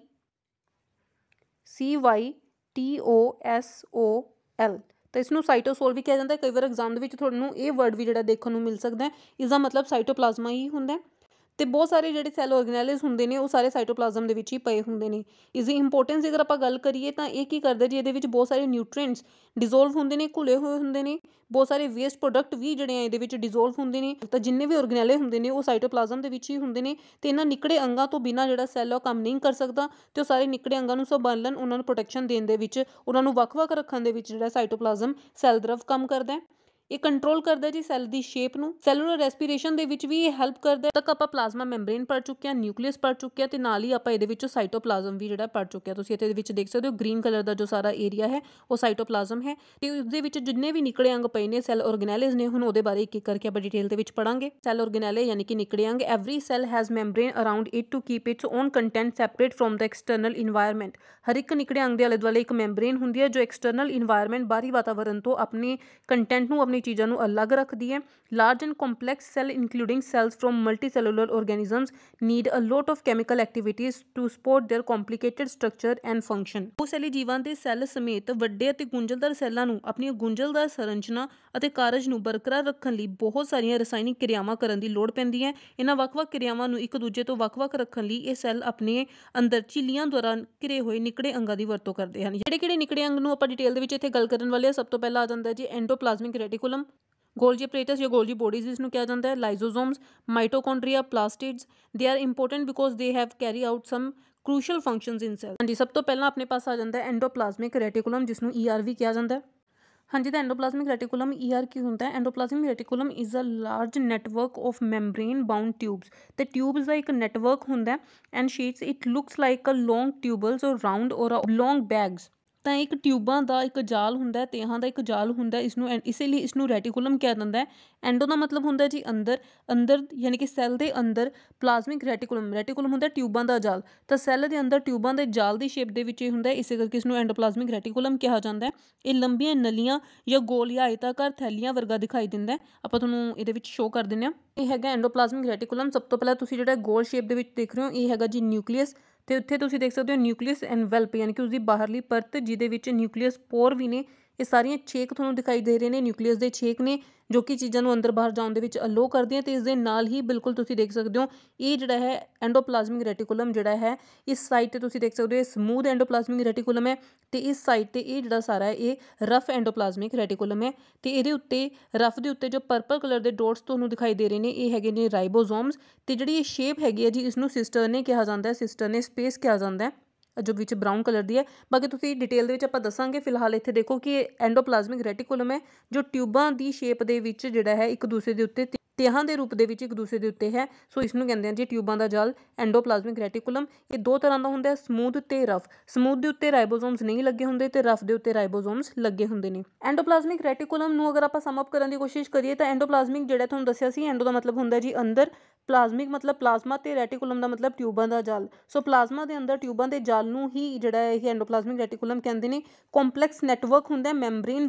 C Y T O S O L ਤਾਂ ਇਸ ਨੂੰ ਸਾਈਟੋਸੋਲ ਵੀ ਕਿਹਾ ਜਾਂਦਾ ਹੈ ਕਈ ਵਾਰ ਐਗਜ਼ਾਮ ਦੇ ਵਿੱਚ ਤੁਹਾਨੂੰ ਇਹ ਵਰਡ ਵੀ ਜਿਹੜਾ ਦੇਖਣ ਨੂੰ ਮਿਲ ਸਕਦਾ ਹੈ ਇਸ ਦਾ ਮਤਲਬ ਸਾਈਟੋਪਲਾਜ਼ਮਾ ਹੀ ਹੁੰਦਾ ਹੈ ਤੇ ਬਹੁਤ ਸਾਰੇ ਜਿਹੜੇ ਸੈੱਲ ਆਰਗੇਨੈਲਿਸ ਹੁੰਦੇ ਨੇ ਉਹ ਸਾਰੇ ਸਾਈਟੋਪਲਾਜ਼ਮ ਦੇ ਵਿੱਚ ਹੀ ਪਏ ਹੁੰਦੇ ਨੇ ਇਸ ਦੀ ਇੰਪੋਰਟੈਂਸ ਜੇਕਰ ਆਪਾਂ ਗੱਲ ਕਰੀਏ ਤਾਂ ਇਹ ਕੀ ਕਰਦਾ ਜੀ ਇਹਦੇ ਵਿੱਚ ਬਹੁਤ ਸਾਰੇ ਨਿਊਟ੍ਰੀਐਂਟਸ ਡਿਸੋਲਵ ਹੁੰਦੇ ਨੇ ਘੁਲੇ ਹੋਏ ਹੁੰਦੇ ਨੇ ਬਹੁਤ ਸਾਰੇ ਵੇਸਟ ਪ੍ਰੋਡਕਟ ਵੀ ਜਿਹੜੇ ਆ ਇਹਦੇ ਵਿੱਚ ਡਿਸੋਲਵ ਹੁੰਦੇ ਨੇ ਤਾਂ ਜਿੰਨੇ ਵੀ ਆਰਗੇਨੈਲੇ ਹੁੰਦੇ ਨੇ ਉਹ ਸਾਈਟੋਪਲਾਜ਼ਮ ਦੇ ਵਿੱਚ ਹੀ ਹੁੰਦੇ ਨੇ ਤੇ ਇਹਨਾਂ ਨਿਕੜੇ ਅੰਗਾਂ ਤੋਂ ਬਿਨਾਂ ਜਿਹੜਾ ਸੈੱਲ ਉਹ ਕੰਮ ਨਹੀਂ ਕਰ ਸਕਦਾ ਤੇ ਉਹ ਸਾਰੇ ਨਿਕੜੇ ਅੰਗਾਂ ਨੂੰ ਸੰਭਾਲਣ ਉਹਨਾਂ ਨੂੰ ਪ੍ਰੋਟੈਕਸ਼ਨ ਦੇਣ ਦੇ ਵਿੱਚ ਉਹਨਾਂ ਨੂੰ ਵੱਖ-ਵੱਖ ਰੱਖਣ ਦੇ ਵਿੱਚ ਜਿਹੜਾ ਸਾਈਟੋਪਲਾਜ਼ਮ ਸੈੱਲ ਦਰਵ ਕੰਮ ਕਰਦਾ ਹੈ ਇਹ ਕੰਟਰੋਲ ਕਰਦਾ ਜੀ ਸੈੱਲ ਦੀ ਸ਼ੇਪ ਨੂੰ ਸੈਲੂਲਰ ਰੈਸਪੀਰੇਸ਼ਨ ਦੇ ਵਿੱਚ ਵੀ ਇਹ ਹੈਲਪ ਕਰਦਾ ਤੱਕ ਆਪਾਂ ਪਲਾਜ਼ਮਾ ਮੈਂਬਰੇਨ ਪੜ ਚੁੱਕੇ ਆ ਨਿਊਕਲੀਅਸ ਪੜ ਚੁੱਕੇ ਆ ਤੇ ਨਾਲ ਹੀ ਆਪਾਂ ਇਹਦੇ ਵਿੱਚੋਂ ਸਾਈਟੋਪਲਾਜ਼ਮ ਵੀ ਜਿਹੜਾ ਪੜ ਚੁੱਕੇ ਆ ਤੁਸੀਂ ਇੱਥੇ ਦੇ ਵਿੱਚ ਦੇਖ ਸਕਦੇ ਹੋ ਗ੍ਰੀਨ ਕਲਰ ਦਾ ਜੋ ਸਾਰਾ ਏਰੀਆ ਹੈ ਉਹ ਸਾਈਟੋਪਲਾਜ਼ਮ ਹੈ ਤੇ ਉਸ ਦੇ ਵਿੱਚ ਜਿੰਨੇ ਵੀ ਨਿਕੜੇ ਅੰਗ ਪਏ ਨੇ ਸੈੱਲ ਆਰਗੇਨੈਲਸ ਨੇ ਹੁਣ ਉਹਦੇ ਬਾਰੇ ਇੱਕ ਇੱਕ ਕਰਕੇ ਆਪਾਂ ਡਿਟੇਲ ਦੇ ਵਿੱਚ ਪੜਾਂਗੇ ਸੈੱਲ ਆਰਗੇਨੈਲੇ ਯਾਨੀ ਕਿ ਨਿਕੜੇ ਅੰਗ every cell has membrane around it to keep its own content separate from the external environment ਹਰ ਇੱਕ ਨਿਕਲੇ ਅੰਗ ਦੇ ਆਲੇ ਦੁਆਲੇ ਇੱਕ ਮੈਂਬਰੇਨ ਹੁੰਦੀ ਹੈ ਜੋ ਐਕਸਟਰਨਲ এনवायरमेंट ਬਾਹਰੀ ਵਾਤਾਵਰਣ ਤੋਂ ਆਪਣੇ ਕੰਟੈਂਟ ਨੂੰ ਆਪਣੀ ਚੀਜ਼ਾਂ ਨੂੰ ਅਲੱਗ ਰੱਖਦੀ ਹੈ large and complex cell including cells from multicellular organisms need a lot of chemical activities to support their complicated structure and function ਸੈਲੀ ਜੀਵਾਂ ਦੇ ਸੈੱਲ ਸਮੇਤ ਵੱਡੇ ਅਤੇ ਗੁੰਝਲਦਾਰ ਸੈੱਲਾਂ ਨੂੰ ਆਪਣੀ ਗੁੰਝਲਦਾਰ ਸੰਰਚਨਾ ਅਤੇ ਕਾਰਜ ਨੂੰ ਬਰਕਰਾਰ ਰੱਖਣ ਲਈ ਬਹੁਤ ਸਾਰੀਆਂ ਰਸਾਇਣਿਕ ਕਿਰਿਆਵਾਂ ਕਰਨ ਦੀ ਲੋੜ ਪੈਂਦੀ ਹੈ ਇਹਨਾਂ ਵੱਖ-ਵੱਖ ਕਿਰਿਆਵਾਂ ਨੂੰ ਇੱਕ ਦੂਜੇ ਤੋਂ ਵੱਖ-ਵੱਖ ਰੱਖਣ ਲਈ ਇਹ ਸੈੱਲ ਆਪਣੇ ਅੰਦਰ ਚੀਲੀਆਂ ਦੁਆਰਾ ਘਿਰੇ ਹੋਏ ਨਿਕੜੇ ਅੰਗਾਂ ਦੀ ਵਰਤੋਂ ਕਰਦੇ ਹਨ ਜਿਹੜੇ ਕਿਹੜੇ ਨਿਕੜੇ ਅੰਗ ਨੂੰ ਆਪਾਂ ਡਿਟੇਲ ਦੇ ਵਿੱਚ ਇੱਥੇ ਗੱਲ ਕਰਨ ਵਾਲੇ ਆ ਸਭ ਤੋਂ ਪਹਿਲਾਂ ਆ ਜਾਂਦਾ ਜੀ ਐਂਡੋਪਲਾਜ਼ਮਿਕ ਰੈਟੀਕੂਲਮ ਗੋਲਜੀ ਅਪਰੇਟਸ ਜਾਂ ਗੋਲਜੀ ਬੋਡੀਜ਼ ਇਸ ਨੂੰ ਕਿਹਾ ਜਾਂਦਾ ਹੈ ਲਾਈਸੋਸੋਮਸ mitochondria plastids they are important because they have carry out some crucial functions in cell ਹਾਂਜੀ ਸਭ ਤੋਂ ਪਹਿਲਾਂ ਆਪਣੇ ਪਾਸ ਆ ਜਾਂਦਾ ਹੈ ਐਂਡੋਪਲਾਜ਼ਮਿਕ ਰੈਟੀਕੂਲਮ ਜਿਸ ਨੂੰ ਈਆਰਵੀ ਕਿਹਾ ਜਾਂਦਾ ਹੈ ਹਾਂਜੀ ਤਾਂ ਐਂਡੋਪਲਾਜ਼ਮਿਕ ਰੈਟੀਕੂਲਮ ਈਆਰ ਕੀ ਹੁੰਦਾ ਹੈ endoplasmic reticulum is a large network of membrane bound tubes ਤੇ ਟਿਊਬਸ ਦਾ ਇੱਕ ਨੈਟਵਰਕ ਹੁੰਦਾ and sheets it looks like a long tubules or round or long bags ਤਾਂ ਇੱਕ ਟਿਊਬਾਂ ਦਾ ਇੱਕ ਜਾਲ ਹੁੰਦਾ ਤੇਹਾਂ ਦਾ ਇੱਕ ਜਾਲ ਹੁੰਦਾ ਇਸ ਨੂੰ ਇਸੇ ਲਈ ਇਸ ਨੂੰ ਰੈਟੀਕੂਲਮ ਕਿਹਾ ਜਾਂਦਾ ਹੈ ਐਂਡੋ ਦਾ ਮਤਲਬ ਹੁੰਦਾ ਜੀ ਅੰਦਰ ਅੰਦਰ ਯਾਨੀ ਕਿ ਸੈੱਲ ਦੇ ਅੰਦਰ ਪਲਾਜ਼ਮਿਕ ਰੈਟੀਕੂਲਮ ਰੈਟੀਕੂਲਮ ਹੁੰਦਾ ਟਿਊਬਾਂ ਦਾ ਜਾਲ ਤਾਂ ਸੈੱਲ ਦੇ ਅੰਦਰ ਟਿਊਬਾਂ ਦੇ ਜਾਲ ਦੀ ਸ਼ੇਪ ਦੇ ਵਿੱਚ ਇਹ ਹੁੰਦਾ ਇਸੇ ਕਰਕੇ ਇਸ ਨੂੰ ਐਂਡੋਪਲਾਜ਼ਮਿਕ ਰੈਟੀਕੂਲਮ ਕਿਹਾ ਜਾਂਦਾ ਹੈ ਇਹ ਲੰਬੀਆਂ ਨਲੀਆਂ ਜਾਂ ਗੋਲ ਜਾਂ ਆਇਤਾਕਾਰ ਥੈਲੀਆਂ ਵਰਗਾ ਦਿਖਾਈ ਦਿੰਦਾ ਆਪਾਂ ਤੁਹਾਨੂੰ ਇਹਦੇ ਵਿੱਚ ਸ਼ੋਅ ਕਰ ਦਿੰਨੇ ਆ ਇਹ ਹੈਗਾ ਐਂਡੋਪਲਾਜ਼ਮਿਕ ਰੈਟੀਕੂਲਮ ਸਭ ਤੋਂ ਪਹਿਲਾਂ ਤੁਸੀਂ ਜਿਹੜਾ ਗੋਲ ਸ਼ੇਪ ਦੇ ਵਿੱਚ ਦੇਖ ਰਹੇ ਹੋ ਇਹ ਹੈਗਾ ਜੀ ਨਿਊਕਲੀਅਸ ਤੇ ਉੱਥੇ ਤੁਸੀਂ ਦੇਖ ਸਕਦੇ ਹੋ ਨਿਊਕਲੀਅਸ ਐਨਵੈਲਪ ਯਾਨੀ ਕਿ ਉਸਦੀ ਬਾਹਰਲੀ ਪਰਤ ਜਿਹਦੇ ਵਿੱਚ ਨਿਊਕਲੀਅਸ ਪੋਰ ਵੀ ਨੇ ਇਹ ਸਾਰੀਆਂ ਛੇਕ ਤੁਹਾਨੂੰ ਦਿਖਾਈ ਦੇ ਰਹੇ ਨੇ ਨਿਊਕਲੀਅਸ ਦੇ ਛੇਕ ਨੇ ਜੋ ਕਿ ਚੀਜ਼ਾਂ ਨੂੰ ਅੰਦਰ ਬਾਹਰ ਜਾਣ ਦੇ ਵਿੱਚ ਅਲੋ ਕਰਦੀਆਂ ਤੇ ਇਸ ਦੇ ਨਾਲ ਹੀ ਬਿਲਕੁਲ ਤੁਸੀਂ ਦੇਖ ਸਕਦੇ ਹੋ ਇਹ ਜਿਹੜਾ ਹੈ ਐਂਡੋਪਲਾਜ਼ਮਿਕ ਰੈਟੀਕੂਲਮ ਜਿਹੜਾ ਹੈ ਇਸ ਸਾਈਡ ਤੇ ਤੁਸੀਂ ਦੇਖ ਸਕਦੇ ਹੋ ਇਹ ਸਮੂਥ ਐਂਡੋਪਲਾਜ਼ਮਿਕ ਰੈਟੀਕੂਲਮ ਹੈ ਤੇ ਇਸ ਸਾਈਡ ਤੇ ਇਹ ਜਿਹੜਾ ਸਾਰਾ ਹੈ ਇਹ ਰਫ ਐਂਡੋਪਲਾਜ਼ਮਿਕ ਰੈਟੀਕੂਲਮ ਹੈ ਤੇ ਇਹਦੇ ਉੱਤੇ ਰਫ ਦੇ ਉੱਤੇ ਜੋ ਪਰਪਲ ਕਲਰ ਦੇ ਡੋਟਸ ਤੁਹਾਨੂੰ ਦਿਖਾਈ ਦੇ ਰਹੇ ਨੇ ਇਹ ਹੈਗੇ ਨੇ ਰਾਈਬੋਸੋਮਸ ਤੇ ਜਿਹੜੀ ਇਹ ਸ਼ੇਪ ਹੈਗੀ ਹੈ ਜੀ ਇਸ ਨੂੰ ਸਿਸਟਰ ਨੇ ਕਿਹਾ ਜਾਂਦਾ ਹੈ ਸਿਸਟਰ ਨੇ ਸਪੇਸ ਕਿਹਾ ਜਾਂਦਾ ਹੈ ਜੋ ਵਿੱਚ ਬ੍ਰਾਊਨ ਕਲਰ ਦੀ ਹੈ ਬਾਕੀ ਤੁਸੀਂ ਡਿਟੇਲ ਦੇ ਵਿੱਚ ਆਪਾਂ ਦੱਸਾਂਗੇ ਫਿਲਹਾਲ ਇੱਥੇ ਦੇਖੋ ਕਿ ਐਂਡੋਪਲਾਜ਼ਮਿਕ ਰੈਟੀਕੁਲਮ ਹੈ ਜੋ ਟਿਊਬਾਂ ਦੀ ਸ਼ੇਪ ਦੇ ਵਿੱਚ ਜਿਹੜਾ ਹੈ ਇੱਕ ਦੂਸਰੇ ਦੇ ਉੱਤੇ ਤਿਹਾਂ ਦੇ ਰੂਪ ਦੇ ਵਿੱਚ ਇੱਕ ਦੂਸਰੇ ਦੇ ਉੱਤੇ ਹੈ ਸੋ ਇਸ ਨੂੰ ਕਹਿੰਦੇ ਆ ਜੀ ਟਿਊਬਾਂ ਦਾ ਜਾਲ ਐਂਡੋਪਲਾਜ਼ਮਿਕ ਰੈਟੀਕੂਲਮ ਇਹ ਦੋ ਤਰ੍ਹਾਂ ਦਾ ਹੁੰਦਾ ਹੈ ਸਮੂਥ ਤੇ ਰਫ ਸਮੂਥ ਦੇ ਉੱਤੇ ਰਾਈਬੋਸੋਮਸ ਨਹੀਂ ਲੱਗੇ ਹੁੰਦੇ ਤੇ ਰਫ ਦੇ ਉੱਤੇ ਰਾਈਬੋਸੋਮਸ ਲੱਗੇ ਹੁੰਦੇ ਨੇ ਐਂਡੋਪਲਾਜ਼ਮਿਕ ਰੈਟੀਕੂਲਮ ਨੂੰ ਅਗਰ ਆਪਾਂ ਸਮ ਅਪ ਕਰਨ ਦੀ ਕੋਸ਼ਿਸ਼ ਕਰੀਏ ਤਾਂ ਐਂਡੋਪਲਾਜ਼ਮਿਕ ਜਿਹੜਾ ਤੁਹਾਨੂੰ ਦੱਸਿਆ ਸੀ ਐਂਡੋ ਦਾ ਮਤਲਬ ਹੁੰਦਾ ਜੀ ਅੰਦਰ ਪਲਾਜ਼ਮਿਕ ਮਤਲਬ ਪਲਾਜ਼ਮਾ ਤੇ ਰੈਟੀਕੂਲਮ ਦਾ ਮਤਲਬ ਟਿਊਬਾਂ ਦਾ ਜਾਲ ਸੋ ਪਲਾਜ਼ਮਾ ਦੇ ਅੰਦਰ ਟਿਊਬਾਂ ਦੇ ਜਾਲ ਨੂੰ ਹੀ ਜਿਹੜਾ ਇਹ ਐਂਡੋਪਲਾਜ਼ਮਿਕ ਰੈਟੀਕੂਲਮ ਕਹਿੰਦੇ ਨੇ ਕੰਪਲੈਕਸ ਨੈਟਵਰਕ ਹੁੰਦਾ ਹੈ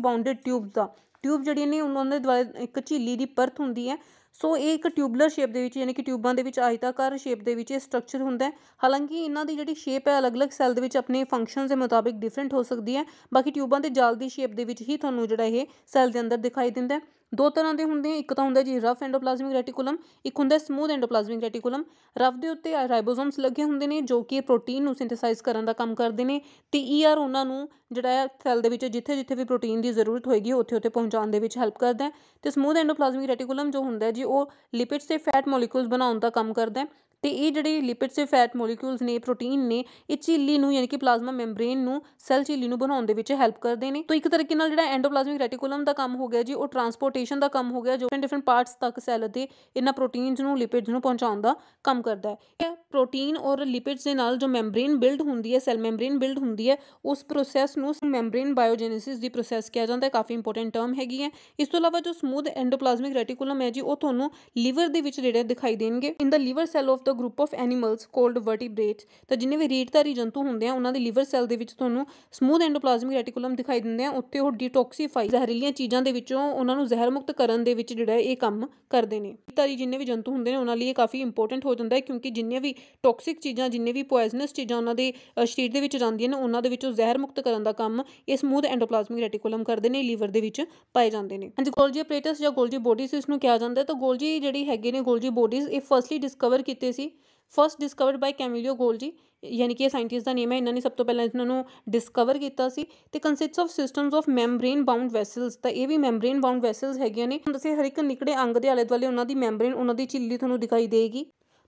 ਬਾਉਂਡਡ ਟਿਊਬਸ ਦਾ ਟਿਊਬ ਜਿਹੜੀਆਂ ਨੇ ਉਹਨਾਂ ਦੇ ਦੁਆਲੇ ਇੱਕ ਝਿੱਲੀ ਦੀ ਪਰਤ ਹੁੰਦੀ ਹੈ ਸੋ ਇਹ ਇੱਕ ਟਿਊਬਲਰ ਸ਼ੇਪ ਦੇ ਵਿੱਚ ਯਾਨੀ ਕਿ ਟਿਊਬਾਂ ਦੇ ਵਿੱਚ ਆਇਤਾਕਾਰ ਸ਼ੇਪ ਦੇ ਵਿੱਚ ਇਹ ਸਟਰਕਚਰ ਹੁੰਦਾ ਹੈ ਹਾਲਾਂਕਿ ਇਹਨਾਂ ਦੀ ਜਿਹੜੀ ਸ਼ੇਪ ਹੈ ਅਲੱਗ-ਅਲੱਗ ਸੈੱਲ ਦੇ ਵਿੱਚ ਆਪਣੇ ਫੰਕਸ਼ਨਸ ਦੇ ਮੁਤਾਬਿਕ ਡਿਫਰੈਂਟ ਹੋ ਸਕਦੀ ਹੈ ਬਾਕੀ ਟਿਊਬਾਂ ਦੇ ਜਾਲ ਦੀ ਸ਼ੇਪ ਦੇ ਵਿੱਚ ਹੀ ਤੁਹਾਨੂੰ ਜਿਹੜਾ ਇਹ ਸੈੱਲ ਦੇ ਅੰਦਰ ਦਿਖਾਈ ਦਿੰਦਾ ਹੈ ਦੋ ਤਰ੍ਹਾਂ ਦੇ ਹੁੰਦੇ ਆ ਇੱਕ ਤਾਂ ਹੁੰਦਾ ਜੀ ਰਫ ਐਂਡੋਪਲਾਜ਼ਮਿਕ ਰੈਟੀਕੂਲਮ ਇੱਕ ਹੁੰਦਾ ਸਮੂਥ ਐਂਡੋਪਲਾਜ਼ਮਿਕ ਰੈਟੀਕੂਲਮ ਰਫ ਦੇ ਉੱਤੇ ਰਾਈਬੋਸੋਮਸ ਲੱਗੇ ਹੁੰਦੇ ਨੇ ਜੋ ਕਿ ਪ੍ਰੋਟੀਨ ਨੂੰ ਸਿੰਥੇਸਾਈਜ਼ ਕਰਨ ਦਾ ਕੰਮ ਕਰਦੇ ਨੇ ਤੇ ਈਆਰ e ਉਹਨਾਂ ਨੂੰ ਜਿਹੜਾ ਹੈ ਸੈੱਲ ਦੇ ਵਿੱਚ ਜਿੱਥੇ ਜਿੱਥੇ ਵੀ ਪ੍ਰੋਟੀਨ ਦੀ ਜ਼ਰੂਰਤ ਹੋਏਗੀ ਉੱਥੇ ਉੱਥੇ ਪਹੁੰਚਾਉਣ ਦੇ ਵਿੱਚ ਹੈਲਪ ਕਰਦਾ ਤੇ ਸਮੂਥ ਐਂਡੋਪਲਾਜ਼ਮਿਕ ਰੈਟੀਕੂਲਮ ਜੋ ਹੁੰਦਾ ਜੀ ਉਹ ਲਿਪਿਡਸ ਤੇ ਫੈਟ ਮੋਲੀਕਿਊਲਸ ਬਣਾਉਣ ਦਾ ਕੰਮ ਕਰਦਾ ਹੈ ਤੇ ਇਹ ਜਿਹੜੇ ਲਿਪਿਡਸ ਤੇ ਫੈਟ ਮੋਲੀਕਿਊਲਸ ਨੇ ਪ੍ਰੋਟੀਨ ਨੇ ਇਹ ਝਿੱਲੀ ਨੂੰ ਯਾਨੀ ਕਿ ਪਲਾਜ਼ਮਾ ਮੈਂਬਰੇਨ ਨੂੰ ਸੈਲ ਝਿੱਲੀ ਨੂੰ ਬਣਾਉਣ ਦੇ ਵਿੱਚ ਹੈਲਪ ਕਰਦੇ ਨੇ ਤਾਂ ਇੱਕ ਤਰੀਕੇ ਨਾਲ ਜਿਹੜਾ ਐਂਡੋਪਲਾਜ਼ਮਿਕ ਰੈਟੀਕੂਲਮ ਦਾ ਕੰਮ ਹੋ ਗਿਆ ਜੀ ਉਹ ਟਰਾਂਸਪੋਰਟੇਸ਼ਨ ਦਾ ਕੰਮ ਹੋ ਗਿਆ ਜੋ ਡਿਫਰੈਂਟ ਪਾਰਟਸ ਤੱਕ ਸੈੱਲ ਦੇ ਇਹਨਾਂ ਪ੍ਰੋਟੀਨਸ ਨੂੰ ਲਿਪਿਡਸ ਨੂੰ ਪਹੁੰਚਾਉਣ ਦਾ ਕੰਮ ਕਰਦਾ ਹੈ ਇਹ ਪ੍ਰੋਟੀਨ ਔਰ ਲਿਪਿਡਸ ਦੇ ਨਾਲ ਜੋ ਮੈਂਬਰੇਨ ਬਿਲਡ ਹੁੰਦੀ ਹੈ ਸੈਲ ਮੈਂਬਰੇਨ ਬਿਲਡ ਹੁੰਦੀ ਹੈ ਉਸ ਪ੍ਰੋਸੈਸ ਨੂੰ ਮੈਂਬਰੇਨ ਬਾਇਓਜੈਨੇਸਿਸ ਦੀ ਪ੍ਰੋਸੈਸ ਕਿਹਾ ਜਾਂਦਾ ਹੈ ਕਾਫੀ ਇੰਪੋਰਟੈਂਟ ਟਰਮ ਹੈਗੀ ਹੈ ਇਸ ਤੋਂ ਇਲਾਵਾ ਜੋ ਸਮੂਥ ਐਂਡੋਪਲਾਜ਼ਮਿਕ ਰੈਟੀਕੂਲਮ ਹੈ ਜੀ ਉਹ ਤੁਹਾਨੂੰ ਲਿਵਰ ਦੇ ਵਿੱਚ ਜਿਹੜੇ ਦਿਖਾਈ ਦੇਣਗੇ in the liver cell of the group of animals called vertebrates ਤਾਂ ਜਿੰਨੇ ਵੀ ਧਾਰੀ ਜੰਤੂ ਹੁੰਦੇ ਆ ਉਹਨਾਂ ਦੇ ਲੀਵਰ ਸੈੱਲ ਦੇ ਵਿੱਚ ਤੁਹਾਨੂੰ ਸਮੂਥ ਐਂਡੋਪਲਾਜ਼ਮਿਕ ਰੈਟੀਕੂਲਮ ਦਿਖਾਈ ਦਿੰਦੇ ਆ ਉੱਤੇ ਉਹ ਡੀਟੌਕਸੀਫਾਈ ਜ਼ਹਿਰੀਲੀਆਂ ਚੀਜ਼ਾਂ ਦੇ ਵਿੱਚੋਂ ਉਹਨਾਂ ਨੂੰ ਜ਼ਹਿਰ ਮੁਕਤ ਕਰਨ ਦੇ ਵਿੱਚ ਜਿਹੜਾ ਇਹ ਕੰਮ ਕਰਦੇ ਨੇ ਧਾਰੀ ਜਿੰਨੇ ਵੀ ਜੰਤੂ ਹੁੰਦੇ ਨੇ ਉਹਨਾਂ ਲਈ ਇਹ ਕਾਫੀ ਇੰਪੋਰਟੈਂਟ ਹੋ ਜਾਂਦਾ ਹੈ ਕਿਉਂਕਿ ਜਿੰਨੇ ਵੀ ਟੌਕਸਿਕ ਚੀਜ਼ਾਂ ਜਿੰਨੇ ਵੀ ਪੋਇਜ਼ਨਸ ਚੀਜ਼ਾਂ ਉਹਨਾਂ ਦੇ ਸਰੀਰ ਦੇ ਵਿੱਚ ਜਾਂਦੀਆਂ ਨੇ ਉਹਨਾਂ ਦੇ ਵਿੱਚੋਂ ਜ਼ਹਿਰ ਮੁਕਤ ਕਰਨ ਦਾ ਕੰਮ ਇਹ ਸਮੂਥ ਐਂਡੋਪਲਾਜ਼ਮਿਕ ਰੈਟੀਕੂਲਮ ਕਰਦੇ ਨੇ ਲੀਵਰ ਦੇ ਵਿੱਚ ਪਾਏ ਜਾਂਦੇ ਨੇ ਹਾਂਜੀ ਗੋਲਜੀ ਅਪਰੇਟਸ ਜਾਂ ਗੋਲਜੀ ਬੋਡੀਜ਼ ਇਸ ਨੂੰ ਕਿਹਾ ਜਾਂਦਾ ਹੈ ਤਾਂ ਗੋਲਜੀ ਜਿਹੜੀ ਹੈਗੇ ਨੇ ਗੋਲਜੀ ਬੋਡੀਜ਼ ਇਹ ਫਰਸਟਲੀ ਡਿਸਕਵਰ ਕੀਤੇ ਸੀ ਫਰਸਟ ਡਿਸਕਵਰਡ ਬਾਈ ਕੈਮਿਲਿਓ ਗੋਲਜੀ ਯਾਨੀ ਕਿ ਇਹ ਸਾਇੰਟਿਸਟ ਦਾ ਨੇਮ ਹੈ ਇਹਨਾਂ ਨੇ ਸਭ ਤੋਂ ਪਹਿਲਾਂ ਇਹਨਾਂ ਨੂੰ ਡਿਸਕਵਰ ਕੀਤਾ ਸੀ ਤੇ consists of systems of membrane bound vessels ਤਾਂ ਇਹ ਵੀ ਮੈਮਬ੍ਰੇਨ ਬਾਉਂਡ ਵੈਸਲਸ ਹੈਗੀਆਂ ਨੇ ਤੁਸੀਂ ਹਰ ਇੱਕ ਨਿਕੜੇ ਅੰਗ ਦੇ ਆਲੇ ਦੁਆਲੇ ਉਹਨਾਂ ਦੀ ਮੈਮਬ੍ਰੇਨ ਉਹਨਾਂ ਦੀ ਝਿੱਲੀ ਤੁਹਾਨੂੰ ਦਿਖਾਈ ਦੇਗੀ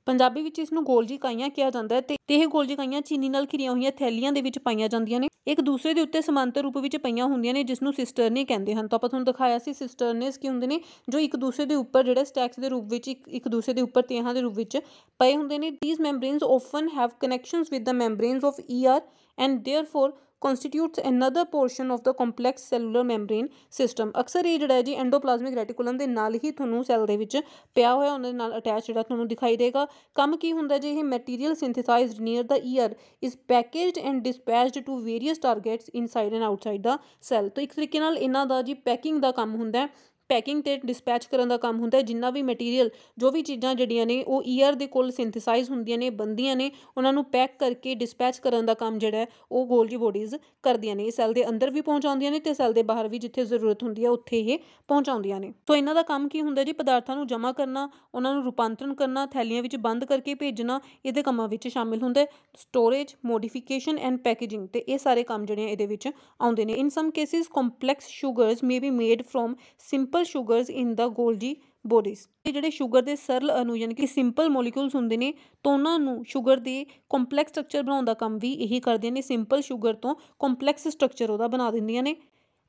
ਪੰਜਾਬੀ ਵਿੱਚ ਇਸ ਨੂੰ ਗੋਲਜੀ ਕਾਈਆਂ ਕਿਹਾ ਜਾਂਦਾ ਹੈ ਤੇ ਇਹ ਗੋਲਜੀ ਕਾਈਆਂ ਚੀਨੀ ਨਾਲ ਘਿਰੀਆਂ ਹੋਈਆਂ ਥੈਲੀਆਂ ਦੇ ਵਿੱਚ ਪਾਈਆਂ ਜਾਂਦੀਆਂ ਨੇ ਇੱਕ ਦੂਸਰੇ ਦੇ ਉੱਤੇ ਸਮਾਂਤਰ ਰੂਪ ਵਿੱਚ ਪਈਆਂ ਹੁੰਦੀਆਂ ਨੇ ਜਿਸ ਨੂੰ ਸਿਸਟਰ ਨੇ ਕਹਿੰਦੇ ਹਨ ਤਾਂ ਆਪਾਂ ਤੁਹਾਨੂੰ ਦਿਖਾਇਆ ਸੀ ਸਿਸਟਰ ਨੇਸ ਕੀ ਹੁੰਦੇ ਨੇ ਜੋ ਇੱਕ ਦੂਸਰੇ ਦੇ ਉੱਪਰ ਜਿਹੜੇ ਸਟੈਕਸ ਦੇ ਰੂਪ ਵਿੱਚ ਇੱਕ ਦੂਸਰੇ ਦੇ ਉੱਪਰ ਤੇਹਾਂ ਦੇ ਰੂਪ ਵਿੱਚ ਪਏ ਹੁੰਦੇ ਨੇ these membranes often have connections with the membranes of ER and therefore constitutes another portion of the complex cellular membrane system ਅਕਸਰ ਇਹ ਜਿਹੜਾ ਜੀ ਐਂਡੋਪਲਾਜ਼ਮਿਕ ਰੈਟੀਕੂਲਮ ਦੇ ਨਾਲ ਹੀ ਤੁਹਾਨੂੰ ਸੈੱਲ ਦੇ ਵਿੱਚ ਪਿਆ ਹੋਇਆ ਉਹਨਾਂ ਦੇ ਨਾਲ ਅਟੈਚ ਜਿਹੜਾ ਤੁਹਾਨੂੰ ਦਿਖਾਈ ਦੇਗਾ ਕੰਮ ਕੀ ਹੁੰਦਾ ਜੀ ਇਹ material synthesized near the ER is packaged and dispatched to various targets inside and outside the cell ਤੋਂ ਇੱਕ ਤਰੀਕੇ ਨਾਲ ਇਹਨਾਂ ਦਾ ਜੀ ਪੈਕਿੰਗ ਦਾ ਕੰਮ ਹੁੰਦਾ ਹੈ ਪੈਕਿੰਗ ਤੇ ਡਿਸਪੈਚ ਕਰਨ ਦਾ ਕੰਮ ਹੁੰਦਾ ਹੈ ਜਿੰਨਾ ਵੀ ਮਟੀਰੀਅਲ ਜੋ ਵੀ ਚੀਜ਼ਾਂ ਜਿਹੜੀਆਂ ਨੇ ਉਹ ਈਆਰ e ਦੇ ਕੋਲ ਸਿੰਥੇਸਾਈਜ਼ ਹੁੰਦੀਆਂ ਨੇ ਬੰਦੀਆਂ ਨੇ ਉਹਨਾਂ ਨੂੰ ਪੈਕ ਕਰਕੇ ਡਿਸਪੈਚ ਕਰਨ ਦਾ ਕੰਮ ਜਿਹੜਾ ਉਹ ਗੋਲਜੀ ਬੋਡੀਜ਼ ਕਰਦੀਆਂ ਨੇ ਸੈੱਲ ਦੇ ਅੰਦਰ ਵੀ ਪਹੁੰਚਾਉਂਦੀਆਂ ਨੇ ਤੇ ਸੈੱਲ ਦੇ ਬਾਹਰ ਵੀ ਜਿੱਥੇ ਜ਼ਰੂਰਤ ਹੁੰਦੀ ਹੈ ਉੱਥੇ ਇਹ ਪਹੁੰਚਾਉਂਦੀਆਂ ਨੇ ਸੋ ਇਹਨਾਂ ਦਾ ਕੰਮ ਕੀ ਹੁੰਦਾ ਜੀ ਪਦਾਰਥਾਂ ਨੂੰ ਜਮ੍ਹਾਂ ਕਰਨਾ ਉਹਨਾਂ ਨੂੰ ਰੂਪਾਂਤਰਣ ਕਰਨਾ ਥੈਲੀਆਂ ਵਿੱਚ ਬੰਦ ਕਰਕੇ ਭੇਜਣਾ ਇਹਦੇ ਕੰਮਾਂ ਵਿੱਚ ਸ਼ਾਮਿਲ ਹੁੰਦਾ ਹੈ ਸਟੋਰੇਜ ਮੋਡੀਫਿਕੇਸ਼ਨ ਐਂਡ ਪੈਕੇਜਿੰਗ ਤੇ ਇਹ ਸਾਰੇ ਕੰਮ ਜਿਹੜੇ ਇਹਦੇ ਵਿੱਚ ਆਉਂਦੇ ਨੇ in some cases complex sugars may be made from simple simple sugars in the Golgi bodies ਇਹ ਜਿਹੜੇ ਸ਼ੂਗਰ ਦੇ ਸਰਲ ਅਣੂ ਯਾਨੀ ਕਿ ਸਿੰਪਲ ਮੋਲੀਕਿਊਲਸ ਹੁੰਦੇ ਨੇ ਤਾਂ ਉਹਨਾਂ ਨੂੰ ਸ਼ੂਗਰ ਦੇ ਕੰਪਲੈਕਸ ਸਟਰਕਚਰ ਬਣਾਉਣ ਦਾ ਕੰਮ ਵੀ ਇਹੀ ਕਰਦੇ ਨੇ ਸਿੰਪਲ ਸ਼ੂਗਰ ਤੋਂ ਕੰਪਲੈਕਸ ਸਟਰਕਚਰ ਉਹਦਾ ਬਣਾ ਦਿੰਦੀਆਂ ਨੇ